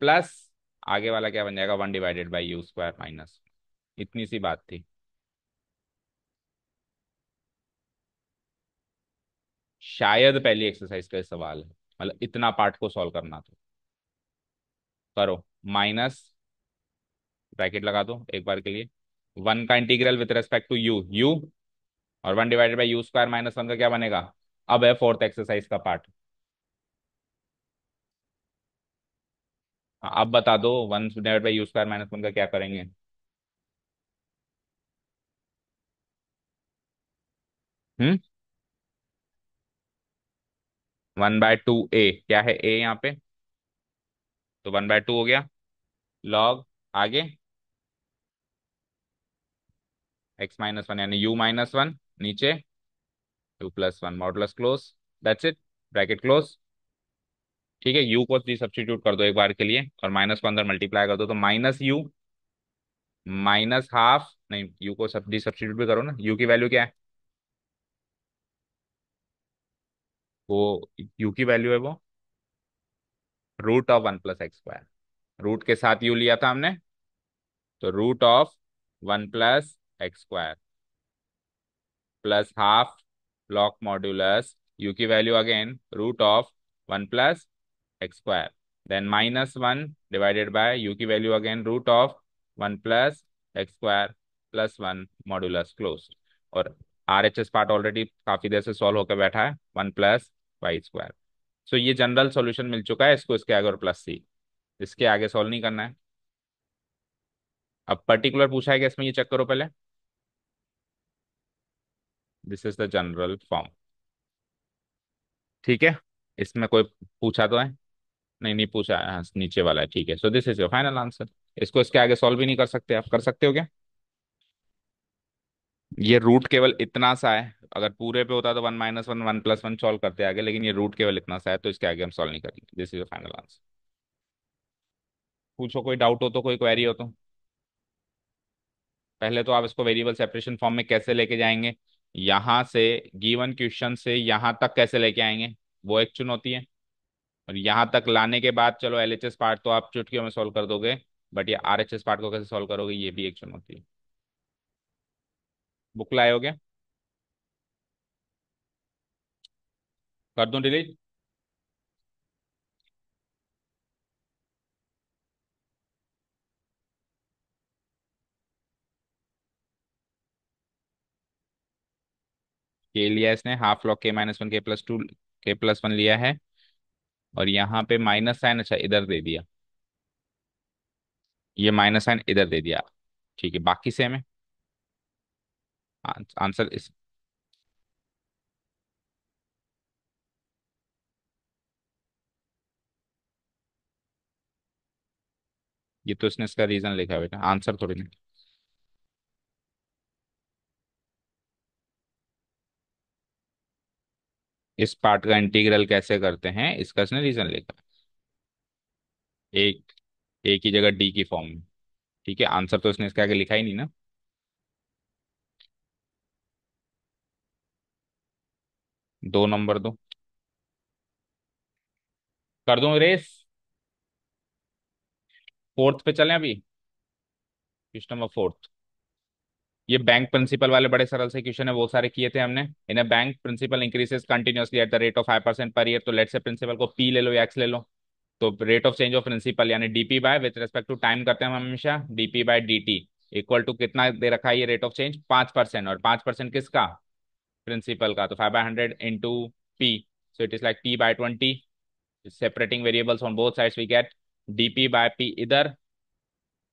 Speaker 1: प्लस आगे वाला क्या बन जाएगा one divided by u square minus इतनी सी बात थी शायद पहली एक्सरसाइज का सवाल है मतलब इतना पार्ट को सॉल्व करना तो करो माइनस ब्रैकेट लगा दो एक बार के लिए वन का integral with respect to u u और one divided by u square minus one का क्या बनेगा अब है फोर्थ एक्सरसाइज का पार्ट हाँ, अब बता दो one divide by u square minus one का क्या करेंगे hmm one by two a क्या है ए यहाँ पे तो वन बाय टू हो गया लॉग आगे एक्स माइनस वन यानी यू माइनस वन नीचे two plus one modulus close that's it bracket close ठीक है यू को सब्सटीट्यूट कर दो एक बार के लिए और माइनस को अंदर मल्टीप्लाई कर दो तो माइनस यू माइनस हाफ नहीं यू को सब्सटीट्यूट भी करो ना यू की वैल्यू क्या है वो यू की वैल्यू है वो root of one plus x square root के साथ यू लिया था हमने तो root of one plus x square plus half log modulus u की value again root of one plus x square then minus one divided by u की value again root of one plus x square plus one modulus close और R H S part already काफी देर से solve होकर बैठा है one plus y square so ये general solution मिल चुका है इसको इसके आगे और प्लस सी इसके आगे सॉल्व नहीं करना है अब पर्टिकुलर पूछा है कि इसमें ये चेक करो पहले this is the general form ठीक है इसमें कोई पूछा तो है नहीं नहीं पूछा हाँ, नीचे वाला है ठीक है so this is your final answer इसको इसके आगे सॉल्व भी नहीं कर सकते आप कर सकते हो क्या ये रूट केवल इतना सा है अगर पूरे पे होता तो one minus one one plus one solve करते आगे लेकिन ये रूट केवल इतना सा है तो इसके आगे हम सॉल्व नहीं करेंगे दिस इज फाइनल आंसर पूछो कोई डाउट हो तो कोई क्वेरी हो तो पहले तो आप इसको वेरिएबल सेपरेशन फॉर्म में कैसे लेके जाएंगे यहाँ से गिवन क्वेश्चन से यहाँ तक कैसे लेके आएंगे वो एक चुनौती है और यहाँ तक लाने के बाद चलो एल पार्ट तो आप चुटकियों में सॉल्व कर दोगे बट ये आर पार्ट को कैसे सॉल्व करोगे ये भी एक चुनौती है बुक लाए हो गया कर दूं डिलीट के लिया इसने हाफ लॉक के माइनस वन के प्लस टू के प्लस वन लिया है और यहाँ पे माइनस साइन अच्छा इधर दे दिया ये माइनस साइन इधर दे दिया ठीक है बाकी सेम है आंसर इस ये तो इसने इसका रीजन लिखा है बेटा आंसर थोड़ी नहीं इस पार्ट का इंटीग्रल कैसे करते हैं इसका इसने रीजन लिखा एक एक ही जगह डी की फॉर्म में ठीक है आंसर तो इसने इसके आगे लिखा ही नहीं ना दो नंबर दो कर दूं रेस फोर्थ पे चलें अभी क्वेश्चन नंबर फोर्थ ये बैंक प्रिंसिपल वाले बड़े सरल से क्वेश्चन है बहुत सारे किए थे हमने इन्हें bank principal increases continuously at the rate of five percent per year तो लेट से प्रिंसिपल को पी ले लो या एक्स ले लो तो rate of change of principal यानी DP by with respect to time करते हैं हम हमेशा DP by t equal to कितना दे रखा है ये रेट ऑफ चेंज पांच परसेंट और पांच परसेंट किसका प्रिंसिपल का तो five by hundred in into P so it is like P by twenty separating variables on both sides we get D P by P इधर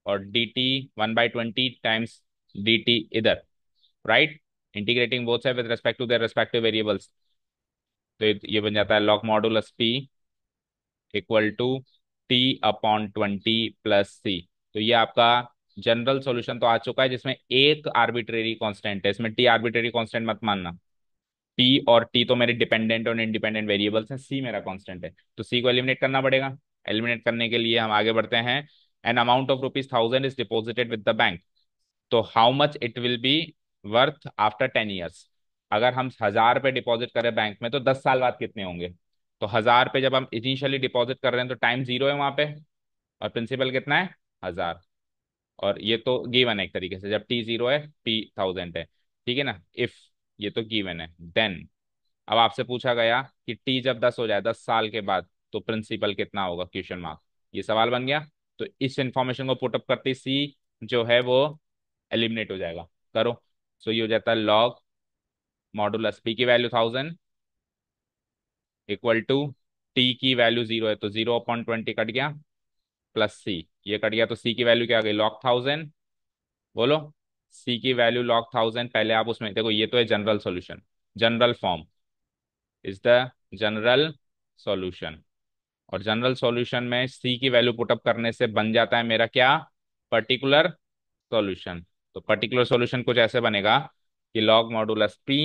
Speaker 1: और D T one by twenty times D T इधर right integrating both side with respect to their respective variables तो ये बन जाता है log modulus P equal to T upon twenty plus सी तो ये आपका जनरल सॉल्यूशन तो आ चुका है जिसमें एक आर्बिट्रेरी कांस्टेंट है इसमें टी आर्बिट्रेरी कांस्टेंट मत मानना पी और टी तो मेरे डिपेंडेंट और इंडिपेंडेंट वेरिएबल्स हैं सी मेरा कांस्टेंट है तो सी को एलिमिनेट करना पड़ेगा एलिमिनेट करने के लिए हम आगे बढ़ते हैं an amount of rupees thousand is deposited with the bank तो how much it will be worth after ten years अगर हम हजार रुपये डिपोजिट करें बैंक में तो दस साल बाद कितने होंगे तो हजार पे जब हम इनिशियली डिपॉजिट कर रहे हैं तो टाइम जीरो है वहां पे और प्रिंसिपल कितना है हजार और ये तो गिवन है एक तरीके से जब टी जीरो है पी थाउजेंड है ठीक है ना इफ ये तो गिवन है देन अब आपसे पूछा गया कि टी जब दस हो जाए दस साल के बाद तो प्रिंसिपल कितना होगा क्वेश्चन मार्क ये सवाल बन गया तो इस इंफॉर्मेशन को पुटअप करते सी जो है वो एलिमिनेट हो जाएगा करो सो ये हो जाता है लॉग मॉडुलस पी की value thousand equal to T की वैल्यू जीरो है तो जीरो अपॉइंट ट्वेंटी कट गया प्लस सी ये कट गया तो सी की वैल्यू क्या आ गई लॉक थाउजेंड बोलो सी की वैल्यू लॉक थाउजेंड पहले आप उसमें देखो ये तो है general solution general form is the general solution और जनरल सॉल्यूशन में सी की वैल्यू पुटअप करने से बन जाता है मेरा क्या पर्टिकुलर सॉल्यूशन तो पर्टिकुलर सॉल्यूशन कुछ ऐसे बनेगा कि log modulus P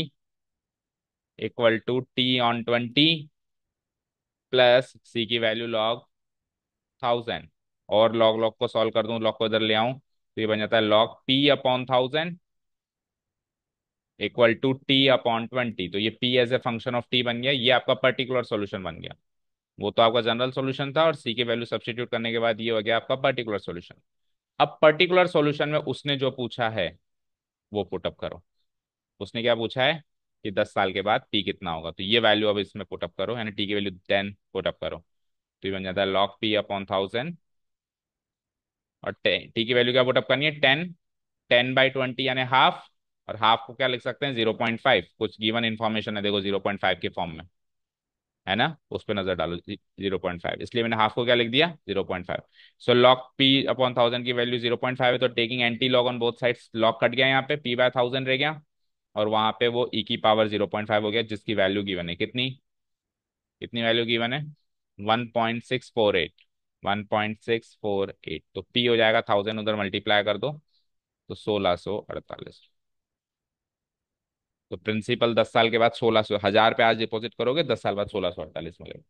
Speaker 1: equal to T on twenty plus C की वैल्यू लॉग थाउजेंड और लॉग लॉग को सॉल्व कर दू लॉग को इधर ले आऊं तो ये बन जाता है log P upon thousand equal to T upon twenty तो ये P as a function of T बन गया ये आपका पर्टिकुलर सोल्यूशन बन गया वो तो आपका जनरल सोल्यूशन था और सी के वैल्यू सब्सिट्यूट करने के बाद ये हो गया आपका पर्टिकुलर सोल्यूशन अब पर्टिकुलर सोल्यूशन में उसने जो पूछा है वो पुटअप करो उसने क्या पूछा है कि दस साल के बाद पी कितना होगा तो ये वैल्यू अब इसमें पुटअप करो यानी टी की वैल्यू टेन पुटअप करो तो ये बन जाता है लॉक पी अपॉन थाउजेंड और टी की वैल्यू क्या पुटअप करनी है टेन टेन बाई ट्वेंटी यानी हाफ और हाफ को क्या लिख सकते हैं जीरो पॉइंट फाइव कुछ गिवन इन्फॉर्मेशन है देखो जीरो पॉइंट फाइव के फॉर्म में है ना उस पर नजर डालो जीरो पॉइंट फाइव इसलिए मैंने हाफ को क्या लिख दिया zero point five so log P upon thousand की वैल्यू जीरो पॉइंट फाइव है तो taking antilog on both side log cut गया यहाँ पे पी बाय थाउजेंड रह गया और वहां पे वो ई e की पावर जीरो पॉइंट फाइव हो गया जिसकी वैल्यू गिवन है कितनी कितनी वैल्यू गिवन है one point six four eight one point six four eight तो पी हो जाएगा थाउजेंड उधर मल्टीप्लाई कर दो तो सोलह सो अड़तालीस तो प्रिंसिपल दस साल के बाद सोलह सो हजार पे आज डिपॉजिट करोगे दस साल बाद सोलह सो अड़तालीस मिलेगा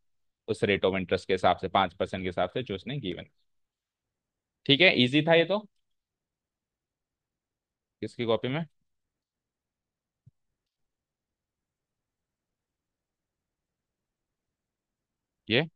Speaker 1: उस रेट ऑफ इंटरेस्ट के हिसाब से पांच परसेंट के हिसाब से जो उसने गिवन ठीक है इजी था ये तो किसकी कॉपी में ये yeah.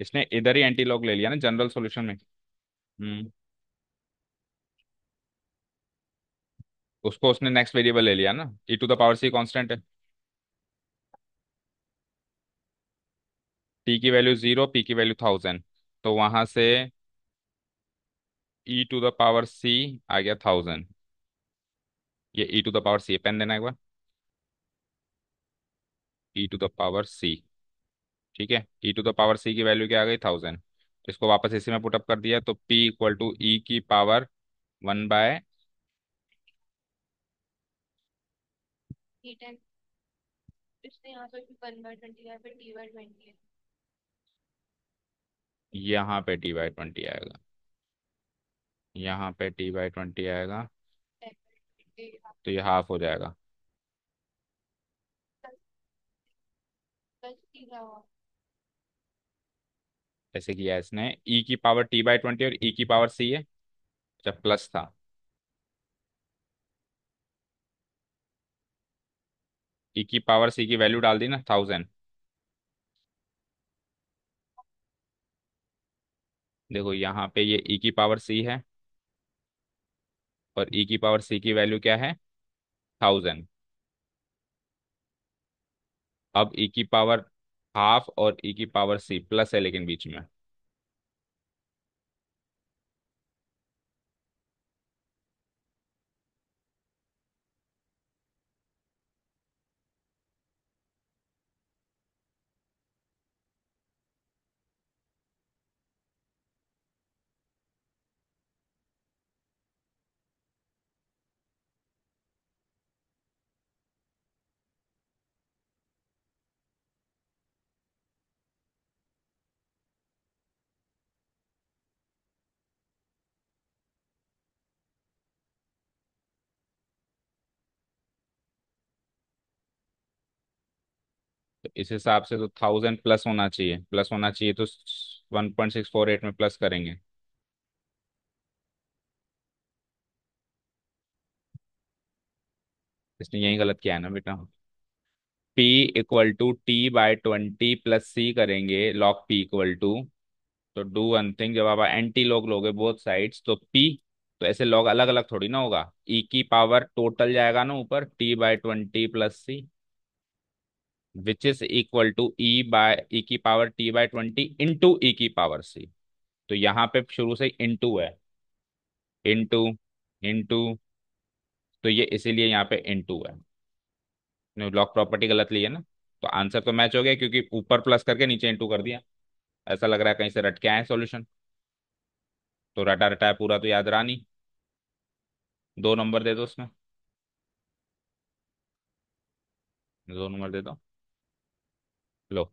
Speaker 1: इसने इधर ही एंटी लॉग ले लिया ना जनरल सॉल्यूशन में हम्म उसको उसने नेक्स्ट वेरिएबल ले लिया ना e to the power C constant है टी की वैल्यू जीरो पी की वैल्यू थाउजेंड तो वहां से e to the power C आ गया थाउजेंड ये e to the power C pen देना एक बार e to the power C ठीक है e to the power C की वैल्यू क्या आ गई थाउजेंड तो इसको वापस इसी में पुटअप कर दिया तो पी इक्वल टू ई की पावर वन बाय यहाँ पे टी बाई ट्वेंटी आएगा यहाँ पे टी बाई ट्वेंटी आएगा तो ये हाफ हो जाएगा ऐसे किया इसने ई e की पावर टी बाई ट्वेंटी और ई e की पावर सी है जब अच्छा, प्लस था ई e की पावर सी की वैल्यू डाल दी ना थाउजेंड देखो यहां पे ये ई की पावर सी है और ई की पावर सी की वैल्यू क्या है थाउजेंड अब ई की पावर हाफ और ई e की पावर सी प्लस है लेकिन बीच में इस हिसाब से तो थाउजेंड प्लस होना चाहिए प्लस होना चाहिए तो one point six four eight में प्लस करेंगे इसने यही गलत किया है ना बेटा P equal to T by twenty plus C करेंगे लॉग P इक्वल टू तो डू वन थिंग जब आप एंटी लॉग लोगे बोथ साइड्स तो P तो ऐसे लॉग अलग अलग थोड़ी ना होगा E की पावर टोटल जाएगा ना ऊपर T by twenty plus C which is equal to e by e की power T by twenty into e की पावर सी तो यहाँ पे शुरू से इंटू है इंटू इंटू तो ये इसीलिए यहाँ पे इंटू है लॉक प्रॉपर्टी गलत ली है ना तो आंसर तो मैच हो गया क्योंकि ऊपर प्लस करके नीचे इंटू कर दिया ऐसा लग रहा है कहीं से रट के आए सॉल्यूशन तो रटा रटा है पूरा तो याद रहा नहीं दो नंबर दे दो उसमें दो नंबर दे दो लो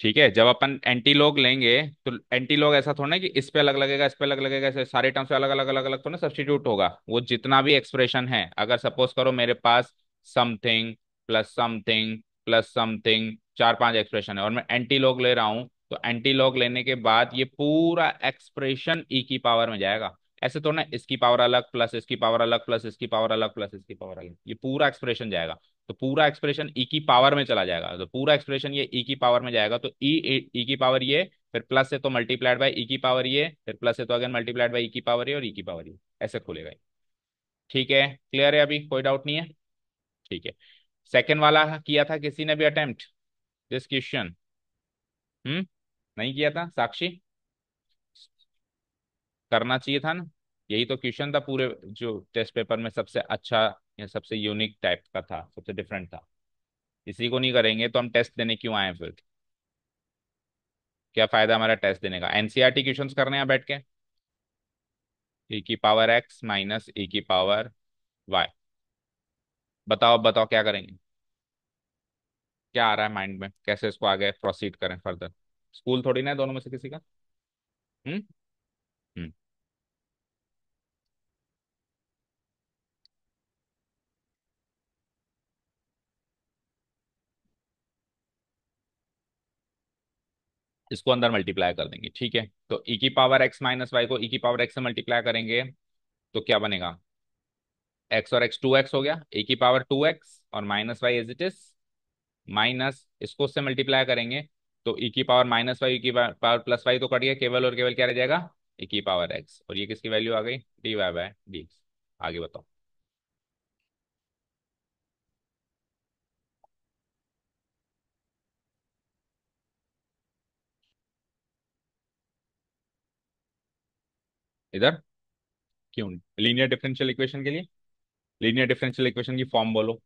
Speaker 1: ठीक है जब अपन एंटीलॉग लेंगे तो एंटीलॉग ऐसा थोड़ा ना कि इस पे अलग लगेगा इस पे अलग लगेगा ऐसे सारे टर्म्स पे अलग अलग अलग अलग तो ना सब्सटीट्यूट होगा वो जितना भी एक्सप्रेशन है अगर सपोज करो मेरे पास something plus something plus something चार पांच एक्सप्रेशन है और मैं एंटीलॉग ले रहा हूँ तो एंटीलॉग लेने के बाद ये पूरा एक्सप्रेशन ई e की पावर में जाएगा ऐसे तो ना इसकी पावर अलग प्लस इसकी पावर अलग प्लस इसकी पावर अलग प्लस इसकी पावर अलग ये पूरा एक्सप्रेशन जाएगा तो पूरा एक्सप्रेशन ई e की पावर में चला जाएगा तो पूरा एक्सप्रेशन ये ई e की पावर में जाएगा तो ई e, ई की पावर ये फिर प्लस से तो मल्टीप्लाइड बाई ई की पावर ये फिर प्लस से तो अगेन मल्टीप्लाइड बाई ई की पावर ये और ई की पावर ये ऐसे खुलेगा ठीक है क्लियर है अभी कोई डाउट नहीं है ठीक है सेकेंड वाला किया था किसी ने भी अटेम्प्ट दिस क्वेश्चन हम्म नहीं किया था साक्षी करना चाहिए था ना यही तो क्वेश्चन था पूरे जो टेस्ट पेपर में सबसे अच्छा ये सबसे यूनिक टाइप का था सबसे डिफरेंट था इसी को नहीं करेंगे तो हम टेस्ट देने क्यों आए फिर क्या फायदा हमारा टेस्ट देने का एनसीईआरटी क्वेश्चन e करने हैं बैठ के ए e की पावर एक्स माइनस ए की पावर वाई बताओ बताओ क्या करेंगे क्या आ रहा है माइंड में कैसे इसको आगे प्रोसीड करें फर्दर स्कूल थोड़ी ना है दोनों में से किसी का हम्म इसको अंदर मल्टीप्लाई कर देंगे ठीक है तो ई e की पावर एक्स माइनस वाई को ई e की पावर एक्स से मल्टीप्लाई करेंगे तो क्या बनेगा एक्स और एक्स टू एक्स हो गया ए e की पावर टू एक्स और minus Y as it is minus इसको उससे मल्टीप्लाई करेंगे तो ई की पावर माइनस वाई की पावर प्लस वाई तो कट गया केवल और केवल क्या रह जाएगा ई की पावर एक्स और ये किसकी वैल्यू आ गई डी वाई बाय डी आगे बताओ इधर क्यों नहीं लीनियर डिफरेंशियल इक्वेशन के लिए लीनियर डिफरेंशियल इक्वेशन की फॉर्म बोलो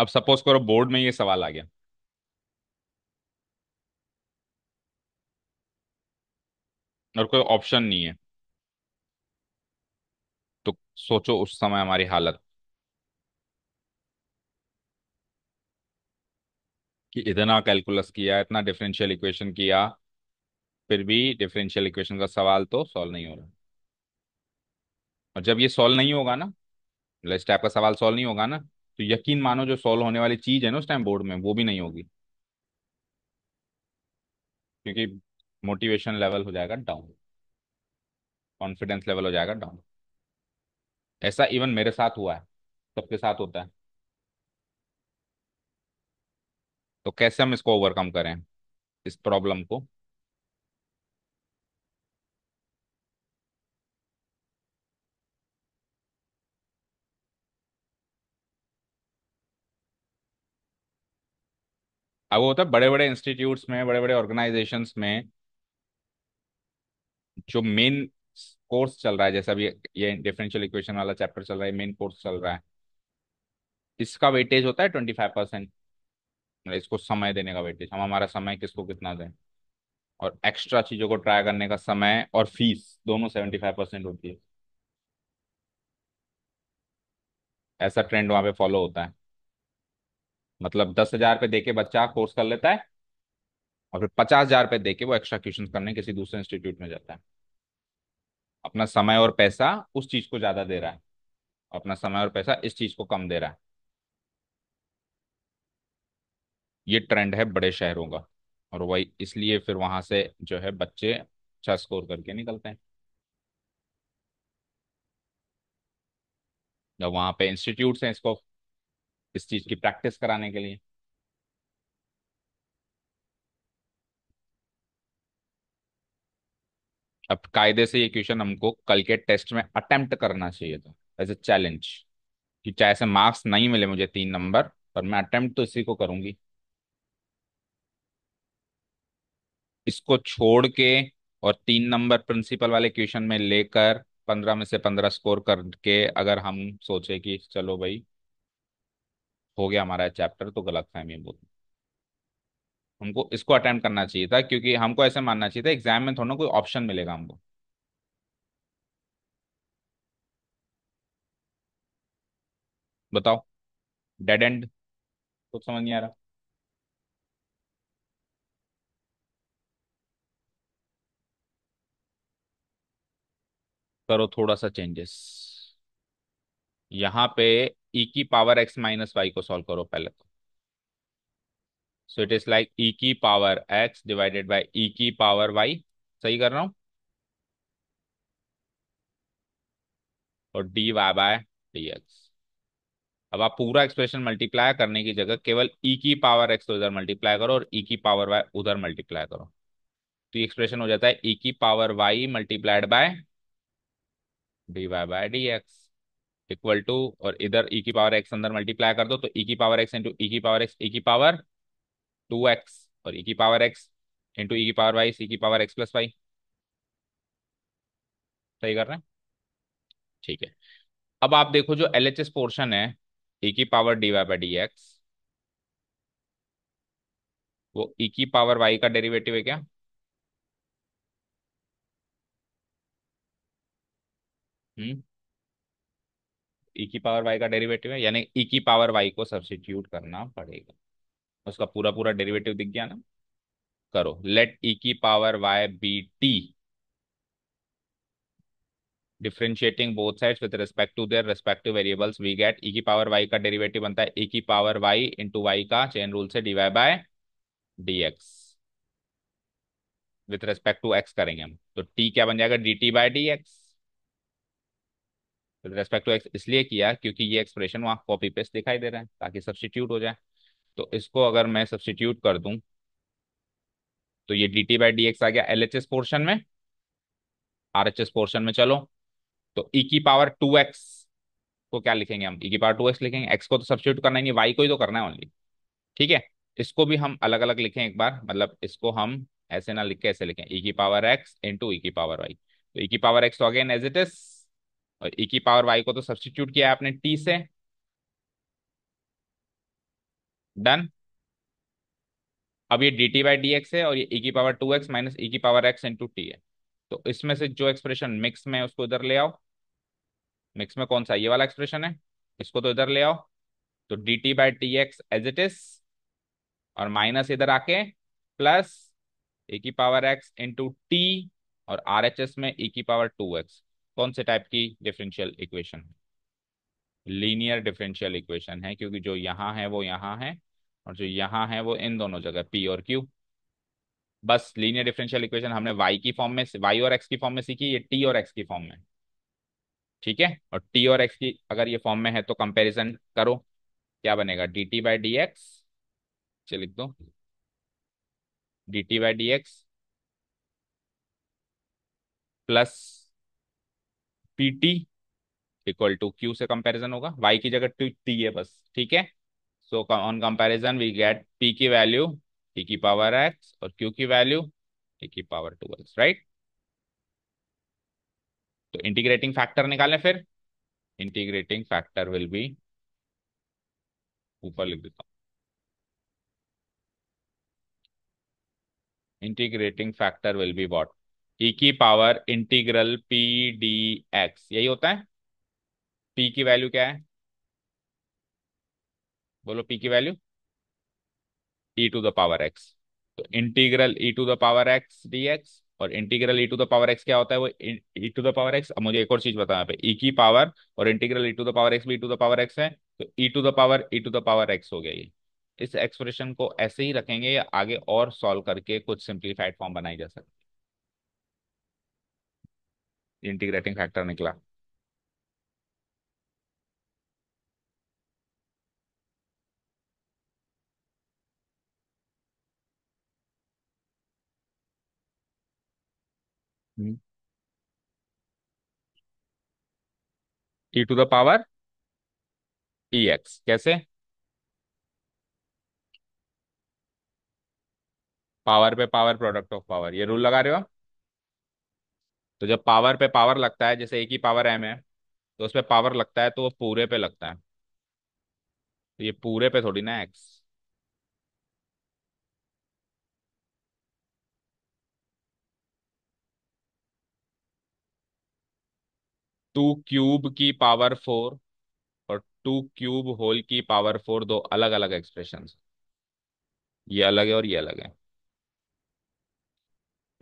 Speaker 1: अब सपोज करो बोर्ड में ये सवाल आ गया और कोई ऑप्शन नहीं है तो सोचो उस समय हमारी हालत कि इतना कैलकुलस किया इतना डिफरेंशियल इक्वेशन किया फिर भी डिफरेंशियल इक्वेशन का सवाल तो सॉल्व नहीं हो रहा और जब ये सॉल्व नहीं होगा ना टाइप का सवाल सॉल्व नहीं होगा ना तो यकीन मानो जो सॉल्व होने वाली चीज है ना उस टाइम बोर्ड में वो भी नहीं होगी क्योंकि मोटिवेशन लेवल हो जाएगा डाउन कॉन्फिडेंस लेवल हो जाएगा डाउन ऐसा इवन मेरे साथ हुआ है सबके साथ होता है तो कैसे हम इसको ओवरकम करें इस प्रॉब्लम को अब वो होता है बड़े बड़े इंस्टीट्यूट्स में बड़े बड़े ऑर्गेनाइजेशंस में जो मेन कोर्स चल रहा है जैसे अभी ये डिफरेंशियल इक्वेशन वाला चैप्टर चल रहा है मेन कोर्स चल रहा है इसका वेटेज होता है ट्वेंटी फाइव परसेंट इसको समय देने का वेटेज हम हमारा समय किसको कितना दें और एक्स्ट्रा चीज़ों को ट्राई करने का समय और फीस दोनों सेवेंटी फाइव परसेंट होती है ऐसा ट्रेंड वहाँ पे फॉलो होता है मतलब दस हजार रुपये दे के बच्चा कोर्स कर लेता है और फिर पचास हजार रुपये दे के वो एक्स्ट्रा क्वेश्चन करने किसी दूसरे इंस्टीट्यूट में जाता है अपना समय और पैसा उस चीज को ज्यादा दे रहा है अपना समय और पैसा इस चीज को कम दे रहा है ये ट्रेंड है बड़े शहरों का और वही इसलिए फिर वहां से जो है बच्चे अच्छा स्कोर करके निकलते हैं जब वहां पे इंस्टीट्यूट्स हैं इसको इस चीज की प्रैक्टिस कराने के लिए अब कायदे से ये क्वेश्चन हमको कल के टेस्ट में अटेम्प्ट करना चाहिए था एज ए चैलेंज कि चाहे से मार्क्स नहीं मिले मुझे तीन नंबर पर मैं अटेम्प्ट तो इसी को करूंगी इसको छोड़ के और तीन नंबर प्रिंसिपल वाले क्वेश्चन में लेकर पंद्रह में से पंद्रह स्कोर करके अगर हम सोचे कि चलो भाई हो गया हमारा चैप्टर तो गलत फहमी बोलते हमको इसको अटेम्प्ट करना चाहिए था क्योंकि हमको ऐसे मानना चाहिए था एग्जाम में थोड़ा कोई ऑप्शन मिलेगा हमको बताओ डेड एंड कुछ समझ नहीं आ रहा करो थोड़ा सा चेंजेस यहां पे e की पावर एक्स माइनस वाई को सॉल्व करो पहले तो so it is like e की power X divided by e की पावर वाई सही कर रहा हूं और D Y by D x अब आप पूरा एक्सप्रेशन मल्टीप्लाई करने की जगह केवल e की पावर एक्स तो इधर मल्टीप्लाई करो और e की पावर वाई उधर मल्टीप्लाई करो तो ये एक्सप्रेशन हो जाता है e की power Y multiplied by D Y by D x equal to और इधर ई e की पावर एक्स अंदर मल्टीप्लाई कर दो तो ई e की पावर एक्स इंटू ई की पावर एक्स ई e की पावर टू एक्स और ई की पावर एक्स इंटू ई की पावर वाई सी की पावर एक्स प्लस वाई सही कर रहे हैं ठीक है अब आप देखो जो एल एच एस पोर्शन है ई की power D Y by D X वो ई की पावर वाई का डेरिवेटिव है क्या हम्म ई e की पावर वाई का डेरिवेटिव है यानी ई e की पावर वाई को सब्सिट्यूट करना पड़ेगा उसका पूरा पूरा डेरिवेटिव दिख गया ना करो लेट ई e की power Y be T differentiating both sides with respect to their respective variables we get e की पावर वाई का डेरिवेटिव बनता है ई की पावर वाई इंटू वाई का चेन रूल से D Y by D X with respect to X करेंगे हम तो टी क्या बन जाएगा D T by D X with respect to X इसलिए किया क्योंकि ये एक्सप्रेशन वहाँ कॉपी पेस्ट दिखाई दे रहा है ताकि सब्सटीट्यूट हो जाए तो इसको अगर मैं सब्सटीट्यूट कर दूं तो ये डी टी बाई आ गया एल पोर्शन में आर पोर्शन में चलो तो ई e की पावर टू को क्या लिखेंगे हम ई e की पावर टू लिखेंगे एक्स को तो सब्सिट्यूट करना ही नहीं वाई को ही तो करना है ओनली ठीक है इसको भी हम अलग अलग लिखें एक बार मतलब इसको हम ऐसे ना लिख के ऐसे लिखें ई e की पावर एक्स इंटू ई की पावर वाई तो ई की पावर एक्स तो अगेन एज इट इज और e की पावर y को तो सब्सटीट्यूट किया आपने t से डन अब ये D T by D x है और ये e की power two X minus e की पावर एक्स इंटू टी है तो इसमें से जो एक्सप्रेशन मिक्स में उसको इधर ले आओ मिक्स में कौन सा ये वाला एक्सप्रेशन है इसको तो इधर ले आओ तो D T by T X as it is और माइनस इधर आके प्लस ई की पावर एक्स इंटू टी और आर एच एस में ई की पावर टू एक्स कौन से टाइप की differential equation linear differential equation है क्योंकि जो यहाँ है वो यहाँ है और जो यहाँ है वो इन दोनों जगह पी और क्यू बस लीनियर डिफरेंशियल इक्वेशन हमने वाई की फॉर्म में वाई और एक्स की फॉर्म में सीखी ये टी और एक्स की फॉर्म में ठीक है और टी और एक्स की अगर ये फॉर्म में है तो कंपेरिजन करो क्या बनेगा D T by D X लिख दो D T by D x plus P T equal to Q से कंपैरिजन होगा वाई की जगह टी है बस ठीक है so on comparison we get P की वैल्यू टी की पावर एक्स और क्यू की वैल्यू टी की पावर टू एक्स राइट तो इंटीग्रेटिंग फैक्टर निकालें फिर इंटीग्रेटिंग फैक्टर विल बी ऊपर लिख देता हूं integrating factor will be what e e की power integral P D X यही होता है पी की वैल्यू क्या है बोलो पी की value e to the power x तो integral e to the power X D x और integral e to the power x क्या होता है वो e to the power x अब मुझे एक और चीज बताना पे ई e की पावर और integral e to the power X भी e to the power x है तो e to the power e to the power x हो गया ये इस एक्सप्रेशन को ऐसे ही रखेंगे या आगे और सॉल्व करके कुछ सिंप्लीफाइड फॉर्म बनाई जा सकती इंटीग्रेटिंग फैक्टर निकला e to the power e X कैसे पावर पे पावर प्रोडक्ट ऑफ पावर ये रूल लगा रहे हो आप तो जब पावर पे पावर लगता है जैसे एक ही पावर एम है तो उस पर पावर लगता है तो वो पूरे पे लगता है तो ये पूरे पे थोड़ी ना एक्स टू क्यूब की पावर फोर और टू क्यूब होल की पावर फोर दो अलग अलग एक्सप्रेशन ये अलग है और ये अलग है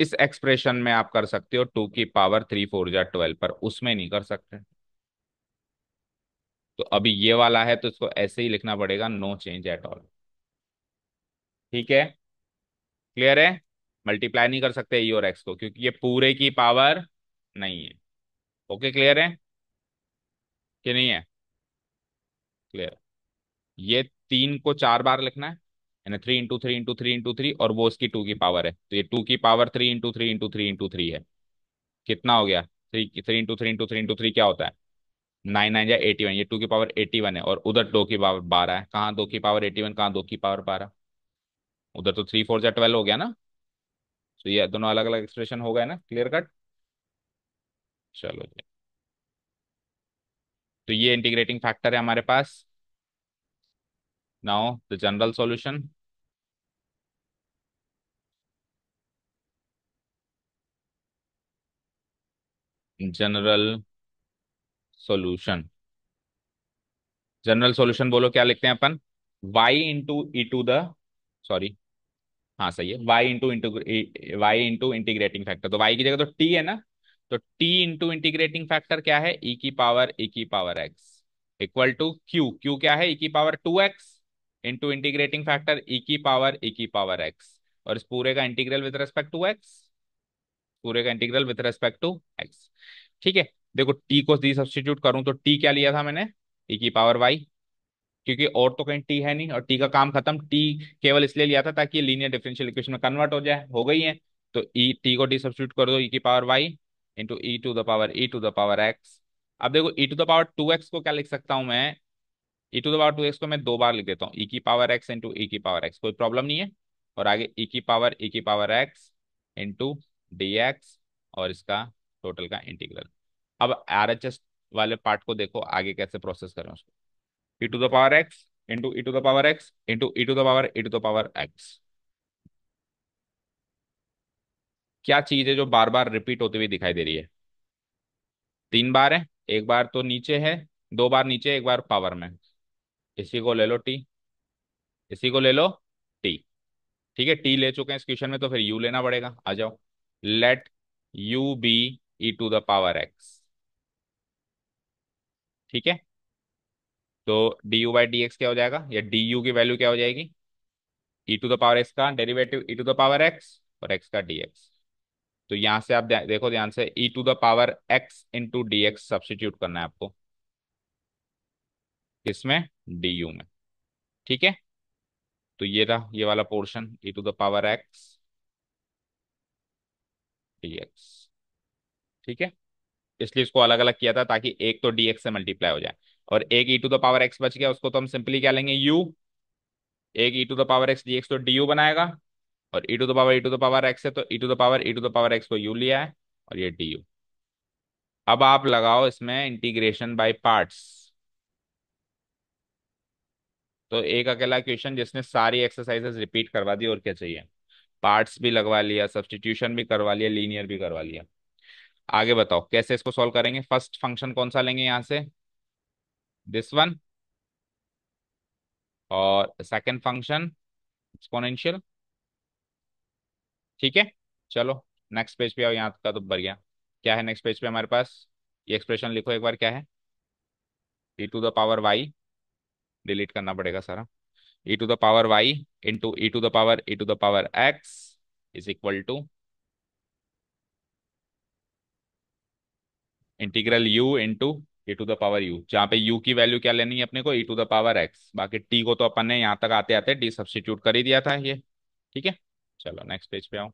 Speaker 1: इस एक्सप्रेशन में आप कर सकते हो टू की पावर थ्री फोर या ट्वेल्व पर उसमें नहीं कर सकते तो अभी ये वाला है तो इसको ऐसे ही लिखना पड़ेगा नो चेंज एट ऑल ठीक है क्लियर है मल्टीप्लाई नहीं कर सकते ई और एक्स को क्योंकि ये पूरे की पावर नहीं है ओके क्लियर है कि नहीं है क्लियर ये तीन को चार बार लिखना है है ना three into three into three into three और वो उसकी टू की पावर है तो ये टू की power three into three into three into three है कितना हो गया three three into three into three into three क्या होता है नाइन नाइन या एटी वन ये टू की पावर एटी वन है और उधर दो की पावर बारह है कहाँ दो की पावर एटी वन कहाँ दो की पावर बारह उधर तो थ्री फोर या ट्वेल्व हो गया ना तो ये दोनों अलग अलग एक्सप्रेशन हो गए ना क्लियर कट चलो तो ये इंटीग्रेटिंग फैक्टर है हमारे पास now the general solution general solution general solution बोलो क्या लिखते हैं अपन y into e to the sorry हाँ सही है y into into y into integrating factor तो वाई की जगह तो टी है ना तो टी इंटू इंटीग्रेटिंग फैक्टर क्या है ई e की पावर ई e की power x equal to q q क्या है ई e की power two x into integrating factor e की पावर ई e की पावर एक्स और इस पूरे का integral with respect to x पूरे का integral with respect to x ठीक है देखो टी को डी सब्सटीट्यूट करूं तो टी क्या लिया था मैंने ई e की पावर वाई क्योंकि और तो कहीं टी है नहीं और टी का काम खत्म टी केवल इसलिए लिया था ताकि लीनियर डिफरेंशियल इक्वेशन में कन्वर्ट हो जाए हो गई है तो ई e, टी को डी सब्सटीट्यूट कर दो ई e की power Y into e to the power e to the power x अब देखो e to the power two x को क्या लिख सकता हूं मैं e to the power two x को मैं दो बार लिख देता हूँ ई e की पावर एक्स इंटू ई की पावर एक्स कोई प्रॉब्लम नहीं है और आगे ई e की पावर ई e की पावर एक्स इंटू dx और इसका टोटल का इंटीग्रल अब आर एच एस वाले पार्ट को देखो आगे कैसे प्रोसेस करें उसको e to the power x into e to the power x into e to the power e to the power x क्या चीज है जो बार बार रिपीट होती हुई दिखाई दे रही है तीन बार है एक बार तो नीचे है दो बार नीचे एक बार पावर में इसी को ले लो टी इसी को ले लो टी ठीक है टी ले चुके हैं इस क्वेश्चन में तो फिर यू लेना पड़ेगा आ जाओ let u be e to the power x ठीक है तो d u by D x क्या हो जाएगा या डी यू की वैल्यू क्या हो जाएगी e to the power x का derivative e to the power x और एक्स का dx तो यहां से आप देखो ध्यान से e to the power x into d x substitute करना है आपको किसमें डी यू में ठीक है तो ये रहा ये वाला portion e to the power x dx ठीक है इसलिए इसको अलग अलग किया था ताकि एक तो डीएक्स से मल्टीप्लाई हो जाए और एक e to the power x बच गया उसको तो हम सिंपली क्या लेंगे यू एक e to the power x dx तो डी यू बनाएगा और e to the power e to the power x है तो e to the power e to the power x को यू लिया है और ये डी यू अब आप लगाओ इसमें इंटीग्रेशन बाय पार्ट्स तो एक अकेला क्वेश्चन जिसने सारी एक्सरसाइजेस रिपीट करवा दी और क्या चाहिए पार्ट्स भी लगवा लिया सब्सटीट्यूशन भी करवा लिया लीनियर भी करवा लिया आगे बताओ कैसे इसको सॉल्व करेंगे फर्स्ट फंक्शन कौन सा लेंगे यहां से दिस वन और सेकंड फंक्शन एक्सपोनेंशियल ठीक है चलो नेक्स्ट पेज पे आओ यहाँ का तो भर गया क्या है नेक्स्ट पेज पे हमारे पास ये एक्सप्रेशन लिखो एक बार क्या है t to the power y delete करना पड़ेगा सारा e to the power y into e to the power e to the power x is equal to integral u into a to the power u जहां पे u की value क्या लेनी है अपने को e to the power x बाकी t को तो अपन ने यहां तक आते आते d सब्सिट्यूट कर ही दिया था ये ठीक है चलो नेक्स्ट पेज पे आऊ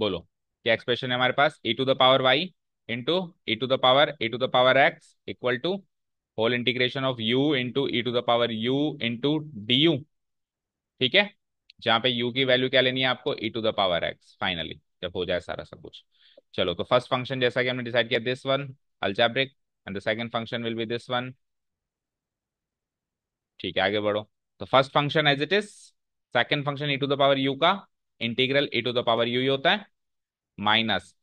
Speaker 1: बोलो क्या एक्सप्रेशन है हमारे पास e to the power Y into e to the power a to the power x equal to whole integration of u into e to the power u into d u ठीक है जहां पे you की value क्या लेनी है आपको e to the power x finally जब हो जाए सारा सब कुछ चलो तो फर्स्ट फंक्शन जैसा कि हमने डिसाइड किया this one algebraic and the second function will be this one ठीक है आगे बढ़ो तो first function as it is second function e to the power u का integral a to the power u ही होता है minus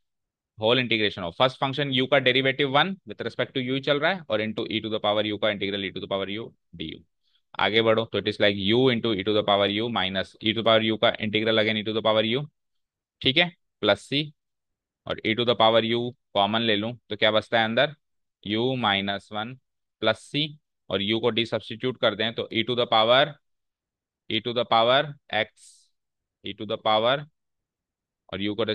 Speaker 1: whole integration of first function u का derivative one with respect to u चल रहा है और into e to the power u का integral e to the power u d u आगे बढ़ो तो it is like u into e to the power u minus e to power u का integral again e to the power u ठीक है plus c और e to the power u common ले लूँ तो क्या बचता है अंदर u minus one plus c और यू को डी सब्सटीट्यूट कर दें तो e to the power e to the power X e to the power और यू को डी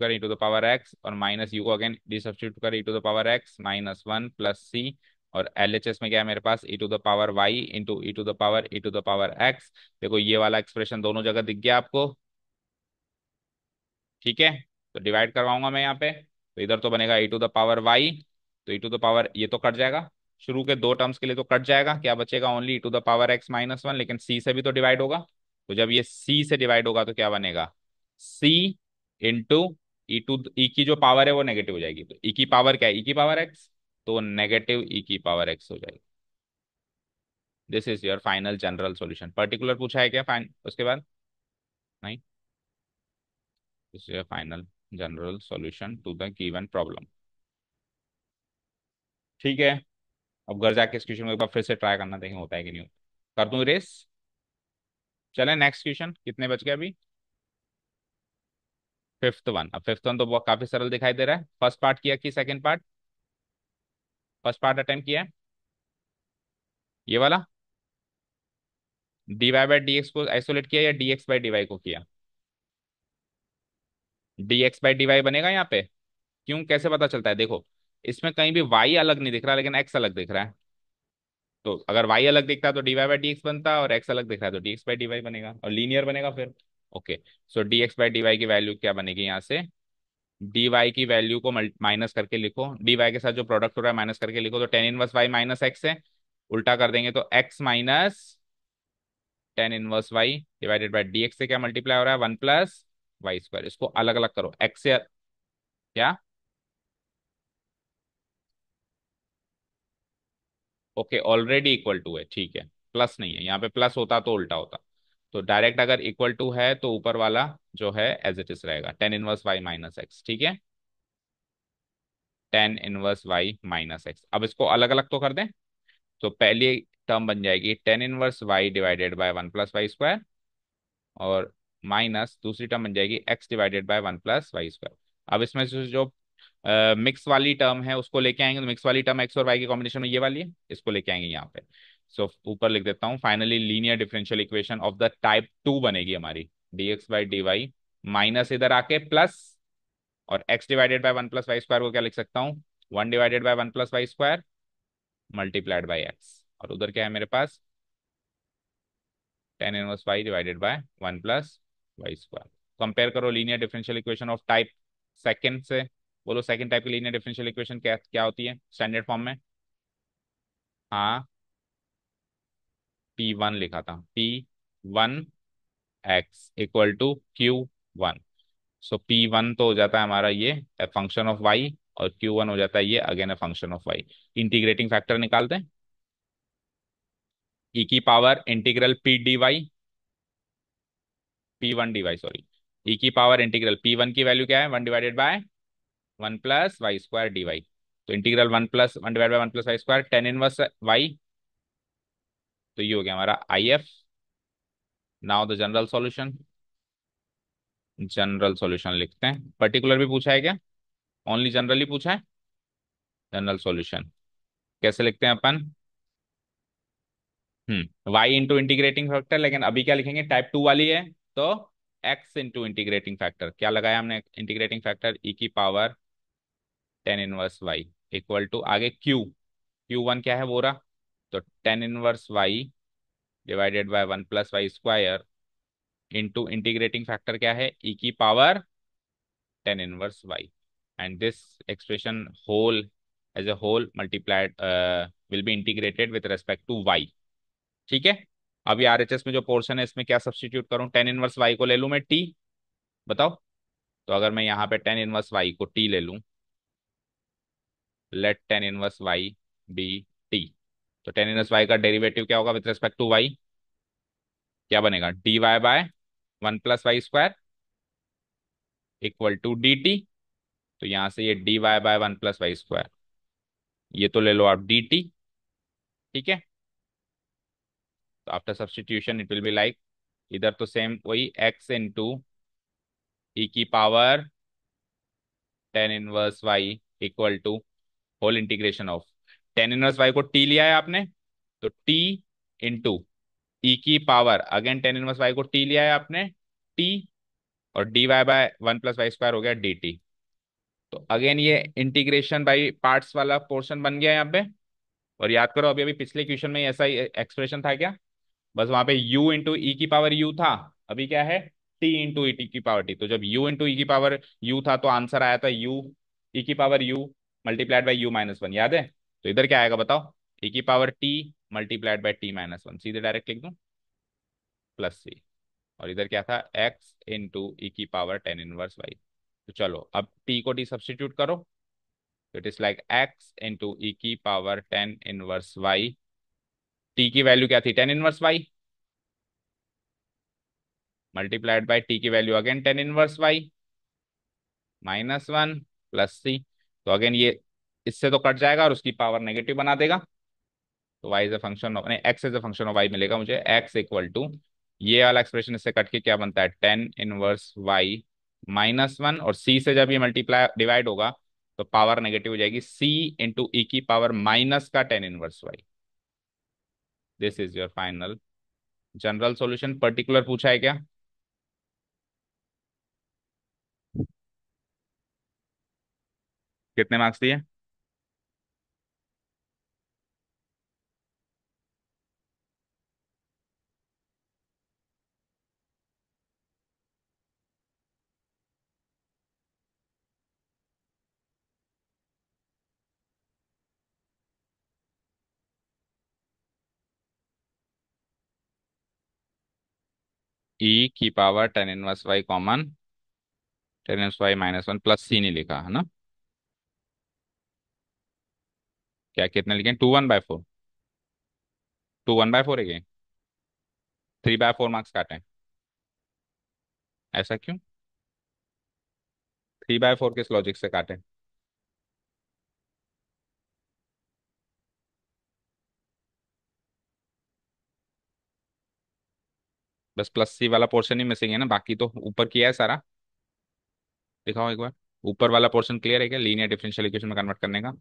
Speaker 1: करें e to the power x और माइनस यू को अगेन डी करें e to the power x minus one plus c और L H S में क्या है मेरे पास e to the power Y into e to the power e to the power x देखो ये वाला एक्सप्रेशन दोनों जगह दिख गया आपको ठीक है तो डिवाइड करवाऊंगा मैं यहाँ पे तो इधर तो बनेगा e to the power Y तो ई टू द पावर ये तो कट जाएगा शुरू के दो टर्म्स के लिए तो कट जाएगा क्या बचेगा only e to the power x minus one लेकिन सी से भी तो डिवाइड होगा तो जब ये सी से डिवाइड होगा तो क्या बनेगा सी इंटू ई टू ई की जो पावर है वो नेगेटिव हो जाएगी तो ई e की पावर क्या है ई e की पावर एक्स तो नेगेटिव ई e की पावर एक्स हो जाएगी this is your final general solution particular पूछा है क्या फाइन उसके बाद नहीं this is your final general solution to the given problem ठीक है अब घर जाके इस क्वेश्चन को एक बार फिर से ट्राई करना देखें होता है कि नहीं होता कर दू रेस चले नेक्स्ट क्वेश्चन कितने बच गए अभी फिफ्थ वन अब फिफ्थ वन तो बहुत काफी सरल दिखाई दे रहा है फर्स्ट पार्ट किया कि second part first part attempt किया ये वाला d Y by D x को आइसोलेट किया या d x by D y को किया d x by D y बनेगा यहाँ पे क्यों कैसे पता चलता है देखो इसमें कहीं भी वाई अलग नहीं दिख रहा लेकिन एक्स अलग दिख रहा है तो अगर वाई अलग दिखता तो डीवाई बाई डी एक्स बनता और एक्स अलग दिख रहा है तो d x by D y बनेगा और लीनियर बनेगा फिर okay so d x by D y की वैल्यू क्या बनेगी यहाँ से डी वाई की वैल्यू को माइनस करके लिखो डी वाई के साथ जो प्रोडक्ट हो रहा है माइनस करके लिखो तो tan inverse y minus x है उल्टा कर देंगे तो x minus tan inverse y divided by D x से क्या मल्टीप्लाई हो रहा है वन प्लस वाई स्क्वायर इसको अलग अलग करो एक्स से क्या ओके ऑलरेडी इक्वल टू है ठीक है प्लस नहीं है यहाँ पे प्लस होता तो उल्टा होता तो डायरेक्ट अगर इक्वल टू है तो ऊपर वाला जो है एज इट इज रहेगा tan inverse y minus x ठीक है tan inverse y minus x अब इसको अलग अलग तो कर दें तो पहली टर्म बन जाएगी tan inverse y divided by one plus y square और माइनस दूसरी टर्म बन जाएगी x divided by one plus y square अब इसमें से जो मिक्स uh, वाली टर्म है उसको लेके आएंगे तो मिक्स वाली टर्म एक्स और वाई के कॉम्बिनेशन में ये वाली है इसको लेके आएंगे यहाँ पे सो so, ऊपर लिख देता हूँ finally linear differential equation of the type two बनेगी हमारी d x by D y minus इधर आके प्लस और x divided by one plus y square को क्या लिख सकता हूँ one divided by one plus y square multiplied by x और उधर क्या है मेरे पास tan inverse y divided by one plus y square compare करो linear differential equation of type second से बोलो सेकंड टाइप की लीनियर डिफरेंशियल इक्वेशन क्या क्या होती है स्टैंडर्ड फॉर्म में हाँ पी वन लिखा था p one x equal to q one so p one तो हो जाता है हमारा ये फंक्शन ऑफ वाई और क्यू वन हो जाता है ये again a function of y integrating factor निकालते हैं e की power integral P d y p one d y sorry e की पावर इंटीग्रल पी वन की वैल्यू क्या है one divided by one plus y square d Y तो integral one plus one divide by one plus y square tan inverse y तो ये हो गया हमारा I F now the general solution general solution लिखते हैं पर्टिकुलर भी पूछा है क्या ओनली जनरली पूछा है जनरल सॉल्यूशन कैसे लिखते हैं अपन वाई इंटू इंटीग्रेटिंग फैक्टर लेकिन अभी क्या लिखेंगे टाइप टू वाली है तो एक्स इंटू इंटीग्रेटिंग फैक्टर क्या लगाया हमने इंटीग्रेटिंग फैक्टर ई की power tan inverse y equal to आगे क्यू क्यू वन क्या है बोरा तो tan inverse y divided by one plus y square into integrating factor क्या है ई e की power tan inverse y and this expression whole as a whole multiplied will be integrated with respect to y ठीक है अभी are H S में जो portion है इसमें क्या सब्सटीट्यूट करूँ टेन इनवर्स वाई को ले लूँ मैं टी बताओ तो अगर मैं यहाँ पे टेन इनवर्स वाई को टी ले लूँ let tan inverse y be t तो टेन इनवर्स वाई का डेरिवेटिव क्या होगा विथ रिस्पेक्ट टू वाई क्या बनेगा d Y by one plus y square equal to d t तो यहां से ये d Y by one plus y square ये तो ले लो आप डी टी ठीक है तो after substitution it will be like इधर तो सेम वही एक्स इन टू ई की power tan inverse y equal to whole integration of tan inverse y को टी लिया है आपने तो टी इंटू ई की power again tan inverse y को टी लिया है आपने टी और D Y by one plus y square हो गया डी टी तो अगेन ये इंटीग्रेशन बाई पार्ट्स वाला पोर्शन बन गया यहाँ पे और याद करो अभी अभी पिछले क्वेश्चन में ऐसा एक्सप्रेशन था क्या बस वहां पे u इंटू ई e की पावर u था अभी क्या है t इंटू ई e की पावर t तो जब u इंटू ई e की पावर u था तो आंसर आया था u ई की power u multiplied by u minus one याद है तो इधर क्या आएगा बताओ ए की power t multiplied by t minus one सीधे डायरेक्ट लिख दू प्लस सी और इधर क्या था x इन टू e की पावर टेन इनवर्स y तो चलो अब t को टी सब्सटीट्यूट करो it is like x into e की power tan inverse y t की वैल्यू क्या थी tan inverse y multiplied by t की value again tan inverse y minus one plus सी तो अगेन ये इससे तो कट जाएगा और उसकी पावर नेगेटिव बना देगा तो y is a function of नहीं x is a function of y मिलेगा मुझे x इक्वल टू ये वाला एक्सप्रेशन इससे कट के क्या बनता है tan inverse y minus one और c से जब ये मल्टीप्लाई डिवाइड होगा तो पावर नेगेटिव हो जाएगी c इंटू ई e की पावर माइनस का tan inverse y this is your final general solution particular पूछा है क्या कितने मार्क्स दिए ई की power tan inverse y common tan inverse y minus one plus c नहीं लिखा है ना क्या कितने लिखे two one by four two one by four है थ्री बाय फोर मार्क्स काटें ऐसा क्यों थ्री बाय फोर किस लॉजिक से काटें बस प्लस सी वाला पोर्शन ही मिसिंग है ना बाकी तो ऊपर किया है सारा दिखाओ एक बार ऊपर वाला पोर्शन क्लियर है क्या लीनियर डिफरेंशियल इक्वेशन में कन्वर्ट करने का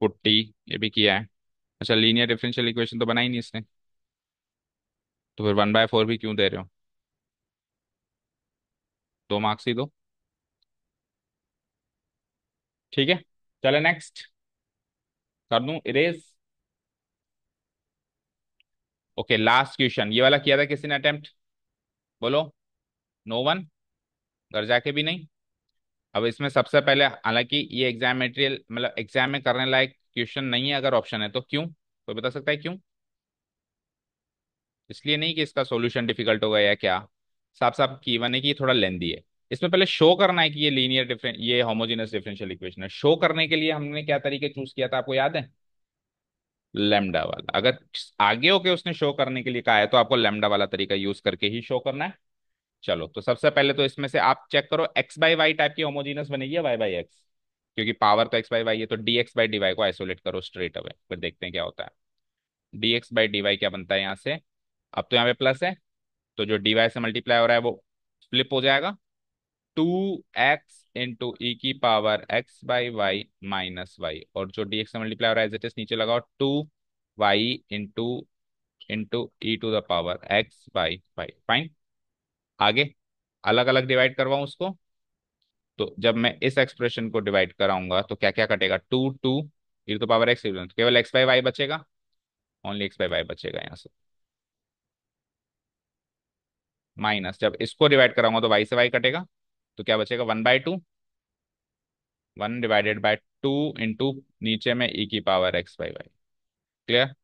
Speaker 1: फोर्टी ये भी किया है अच्छा लीनियर डिफरेंशियल इक्वेशन तो बना ही नहीं इसने तो फिर वन बाय फोर भी क्यों दे रहे हो दो मार्क्स ही दो ठीक है चले नेक्स्ट कर दूं इरेज ओके लास्ट क्वेश्चन ये वाला किया था किसी ने अटेम्प्ट बोलो नो वन घर जाके भी नहीं अब इसमें सबसे पहले हालांकि ये एग्जाम मेटेरियल मतलब एग्जाम में करने लायक क्वेश्चन नहीं है अगर ऑप्शन है तो क्यों कोई बता सकता है क्यों इसलिए नहीं कि इसका सोल्यूशन डिफिकल्ट हो गया या क्या साफ साफ की वन है कि थोड़ा लेंदी है इसमें पहले शो करना है कि ये लीनियर डिफरेंट ये होमोजीनियस डिफरेंशियल इक्वेशन है शो करने के लिए हमने क्या तरीके चूज किया था आपको याद है लेमडा वाला अगर आगे होके उसने शो करने के लिए कहा है तो आपको लेमडा वाला तरीका यूज करके ही शो करना है चलो तो सबसे पहले तो इसमें से आप चेक करो एक्स बाई वाई टाइप की होमोजीनस बनेगी या वाई बाई एक्स क्योंकि पावर तो एक्स बाई वाई है तो d x by D y को आइसोलेट करो स्ट्रेट अवे फिर देखते हैं क्या होता है d x by D y क्या बनता है यहाँ से अब तो यहाँ पे प्लस है तो जो डी वाई से मल्टीप्लाई हो रहा है वो फ्लिप हो जाएगा टू एक्स इंटू ई की power x by y minus y और जो डी एक्स से मल्टीप्लाई हो रहा है एज इट इज नीचे लगाओ two y into into e to the power x by y fine आगे अलग अलग डिवाइड करवाऊ उसको तो जब मैं इस एक्सप्रेशन को डिवाइड कराऊंगा तो क्या क्या कटेगा two two e to power x केवल एक्स बाई वाई बचेगा ओनली एक्स बाई वाई बचेगा यहाँ से माइनस जब इसको डिवाइड कराऊंगा तो वाई से वाई कटेगा तो क्या बचेगा one by two one divided by two into नीचे में ई e की power x by y clear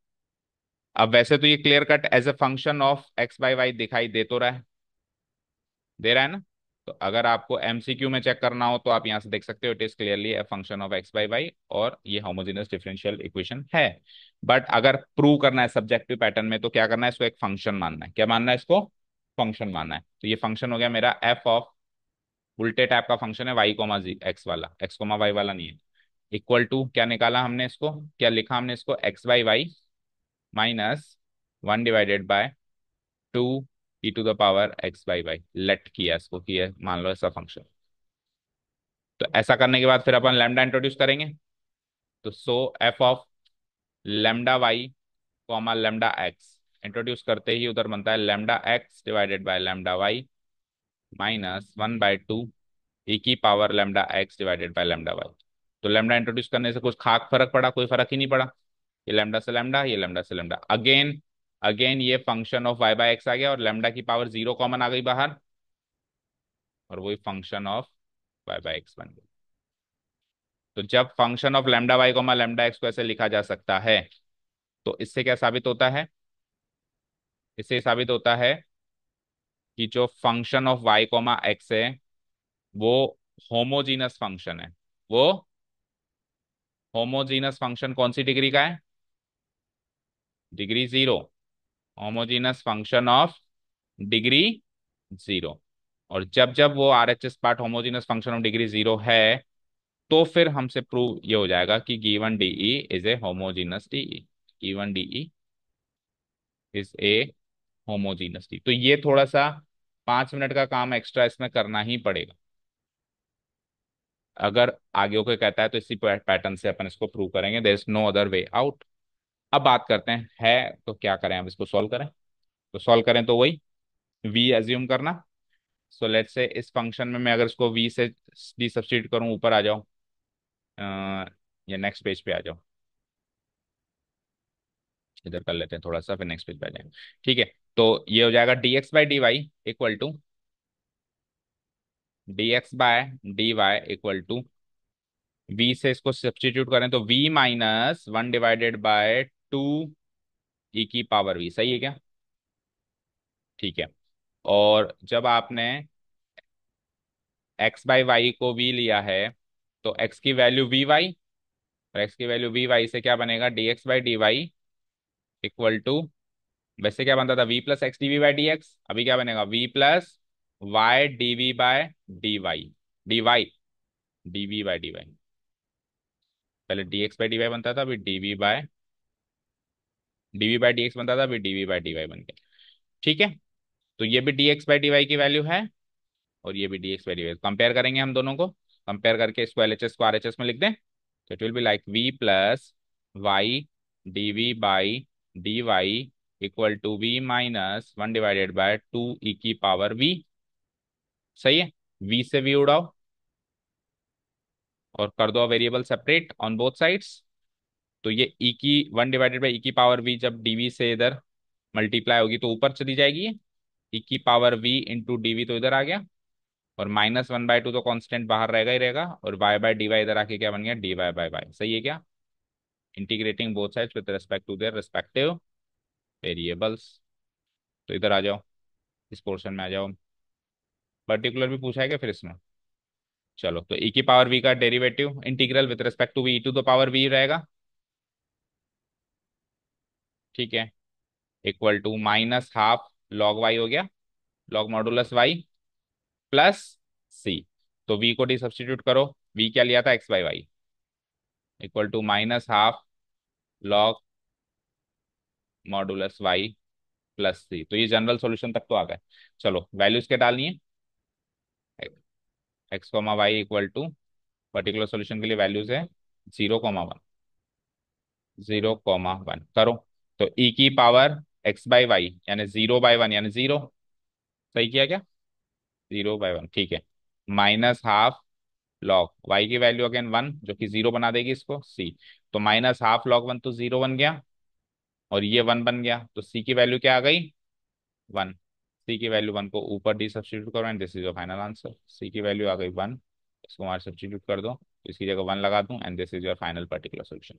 Speaker 1: अब वैसे तो ये clear cut as a function of x by y दिखाई दे तो रहा है दे रहा है ना तो अगर आपको एमसीक्यू में चेक करना हो तो आप यहाँ से देख सकते हो it is clearly function of x by y और ये होमोजीनियस डिफरेंशियल इक्वेशन है बट अगर प्रूव करना है सब्जेक्टिव पैटर्न में तो क्या करना है इसको एक फंक्शन मानना है क्या मानना है इसको फंक्शन मानना है तो ये फंक्शन हो गया मेरा एफ ऑफ उल्टे टाइप का फंक्शन है वाई कोमा जी एक्स वाला एक्स कोमा वाई वाला नहीं है इक्वल टू क्या निकाला हमने इसको क्या लिखा हमने इसको x by y minus one divided by two e to the power x by y let किया इसको किया मान लो ऐसा फंक्शन तो ऐसा करने के बाद फिर अपन लेमडा इंट्रोड्यूस करेंगे तो so f of lambda y comma lambda x introduce करते ही उधर बनता है lambda x divided by lambda y minus one by two e की power lambda x divided by lambda y तो लेमडा इंट्रोड्यूस करने से कुछ खाक फर्क पड़ा कोई फर्क ही नहीं पड़ा ये लेमडा से लेमडा ये लेमडा से लेमडा अगेन अगेन ये function of y by x आ गया और लेमडा की पावर जीरो कॉमन आ गई बाहर और वही function of y by x बन गई तो जब function of lambda y comma lambda x को ऐसे लिखा जा सकता है तो इससे क्या साबित होता है इससे साबित होता है कि जो function of y comma x है वो होमोजीनस फंक्शन है वो होमोजीनस फंक्शन कौन सी डिग्री का है degree zero homogeneous function of degree zero और जब जब वो R H S part homogeneous function of degree zero है तो फिर हमसे प्रूव ये हो जाएगा कि given D E is a homogeneous D E given D E is a homogeneous D तो ये थोड़ा सा पांच मिनट का काम एक्स्ट्रा इसमें करना ही पड़ेगा अगर आगे होकर कहता है तो इसी पैटर्न से अपन इसको प्रूव करेंगे there is no other way out अब बात करते हैं है तो क्या करें अब इसको सॉल्व करें तो सॉल्व करें तो वही वी एज्यूम करना सो लेट से इस फंक्शन में मैं अगर इसको वी से डी सब्सिट्यूट करूँ ऊपर आ जाऊँ या नेक्स्ट पेज पे आ जाओ इधर कर लेते हैं थोड़ा सा फिर नेक्स्ट पेज पे आ जाएंगे ठीक है तो ये हो जाएगा d x by D y equal to d x by D y equal to v से इसको सब्सटीट्यूट करें तो v minus one divided by two e की पावर वी सही है क्या ठीक है और जब आपने एक्स बाई वाई को वी लिया है तो एक्स की वैल्यू वी वाई और एक्स की वैल्यू वी वाई से क्या बनेगा d x by D y equal to वैसे क्या बनता था v plus x d v by D x अभी क्या बनेगा v plus y d v by D y d y d v by D y पहले d x by D y बनता था अभी d v by d v by D x बनता था अभी डीवी बाई डी वाई बन गया ठीक है तो ये भी d x by D y की वैल्यू है और ये भी d x by D y compare करेंगे हम दोनों को कंपेयर करके स्क्वायर एच एस को आर एच एस में लिख दें तो it will be like v plus y d v by D y equal to v minus one divided by two e की पावर वी सही है वी से वी उड़ाओ और कर दो variable separate on both sides तो ये e की वन डिवाइडेड बाई e की पावर वी जब डीवी से इधर मल्टीप्लाई होगी तो ऊपर चली जाएगी e की पावर v इंटू डीवी तो इधर आ गया और माइनस वन बाय टू तो कांस्टेंट बाहर रहेगा ही रहेगा और वाई बाय डी वाई इधर आके क्या बन गया डी वाई बाय वाई सही है क्या integrating both sides with respect to their respective variables तो इधर आ जाओ इस पोर्शन में आ जाओ पर्टिकुलर भी पूछा है क्या फिर इसमें चलो तो ई e की पावर वी का derivative integral with respect to v to the power v रहेगा ठीक है equal to minus half log y हो गया लॉग मॉडुलस वाई प्लस सी तो वी को डी सब्सटीट्यूट करो वी क्या लिया था x by y equal to minus half log modulus y plus सी तो ये जनरल सॉल्यूशन तक तो आ गए चलो वैल्यूज क्या डालनी है x comma y equal to particular solution के लिए वैल्यूज है zero comma one zero comma one करो तो ई e की पावर एक्स बाई वाई यानी जीरो बाई वन यानी जीरो सही किया क्या जीरो बाई वन ठीक है माइनस हाफ लॉग वाई की वैल्यू अगेन वन जो कि जीरो बना देगी इसको सी तो माइनस हाफ लॉग वन तो जीरो बन गया और ये वन बन गया तो सी की वैल्यू क्या आ गई वन सी की वैल्यू वन को ऊपर डी सब्सटीट्यूट करो and this is your final answer c की वैल्यू आ गई वन इसको सब्सटीट्यूट कर दो इसकी जगह वन लगा दूं and this is your final particular solution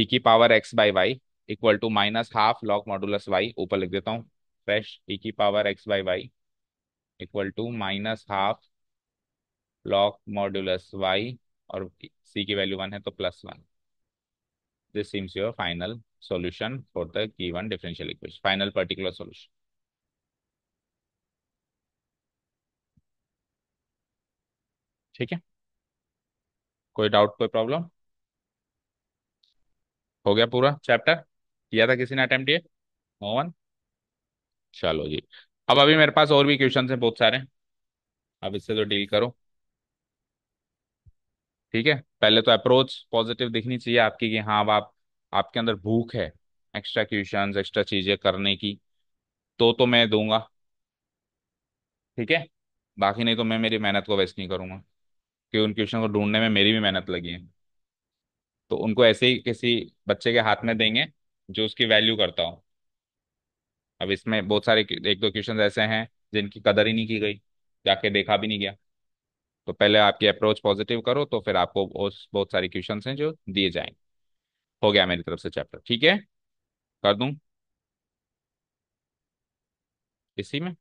Speaker 1: e की power x by y equal to minus half log modulus y ऊपर लिख देता हूँ फ्रेश ई e की power x by y equal to minus half log modulus y और C की value one है तो plus one this seems your final solution for the given differential equation final particular solution ठीक है कोई doubt कोई problem हो गया पूरा चैप्टर किया था किसी ने अटेम्प्ट ये मोहन चलो जी अब अभी मेरे पास और भी क्वेश्चन हैं बहुत सारे अब इससे तो डील करो ठीक है पहले तो अप्रोच पॉजिटिव दिखनी चाहिए आपकी कि हाँ अब आप आपके अंदर भूख है एक्स्ट्रा क्वेश्चन एक्स्ट्रा चीजें करने की तो तो मैं दूंगा ठीक है बाकी नहीं तो मैं मेरी मेहनत को वेस्ट नहीं करूंगा कि उन क्वेश्चन को ढूंढने में मेरी भी मेहनत लगी है तो उनको ऐसे ही किसी बच्चे के हाथ में देंगे जो उसकी वैल्यू करता हो अब इसमें बहुत सारे एक दो क्वेश्चन ऐसे हैं जिनकी कदर ही नहीं की गई जाके देखा भी नहीं गया तो पहले आपकी अप्रोच पॉजिटिव करो तो फिर आपको उस बहुत सारे क्वेश्चन हैं जो दिए जाएंगे हो गया मेरी तरफ से चैप्टर ठीक है कर दू इसी में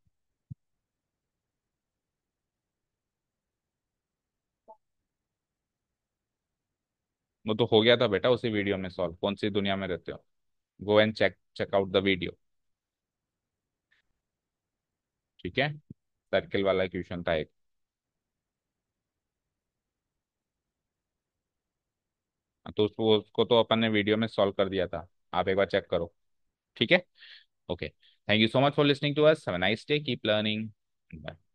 Speaker 1: वो तो हो गया था बेटा उसी वीडियो में सॉल्व कौन सी दुनिया में रहते हो go and check check out the video ठीक है सर्किल वाला क्वेश्चन था एक हाँ, तो उसको उसको तो अपन ने वीडियो में सॉल्व कर दिया था आप एक बार चेक करो ठीक है okay thank you so much for listening to us have a nice day keep learning bye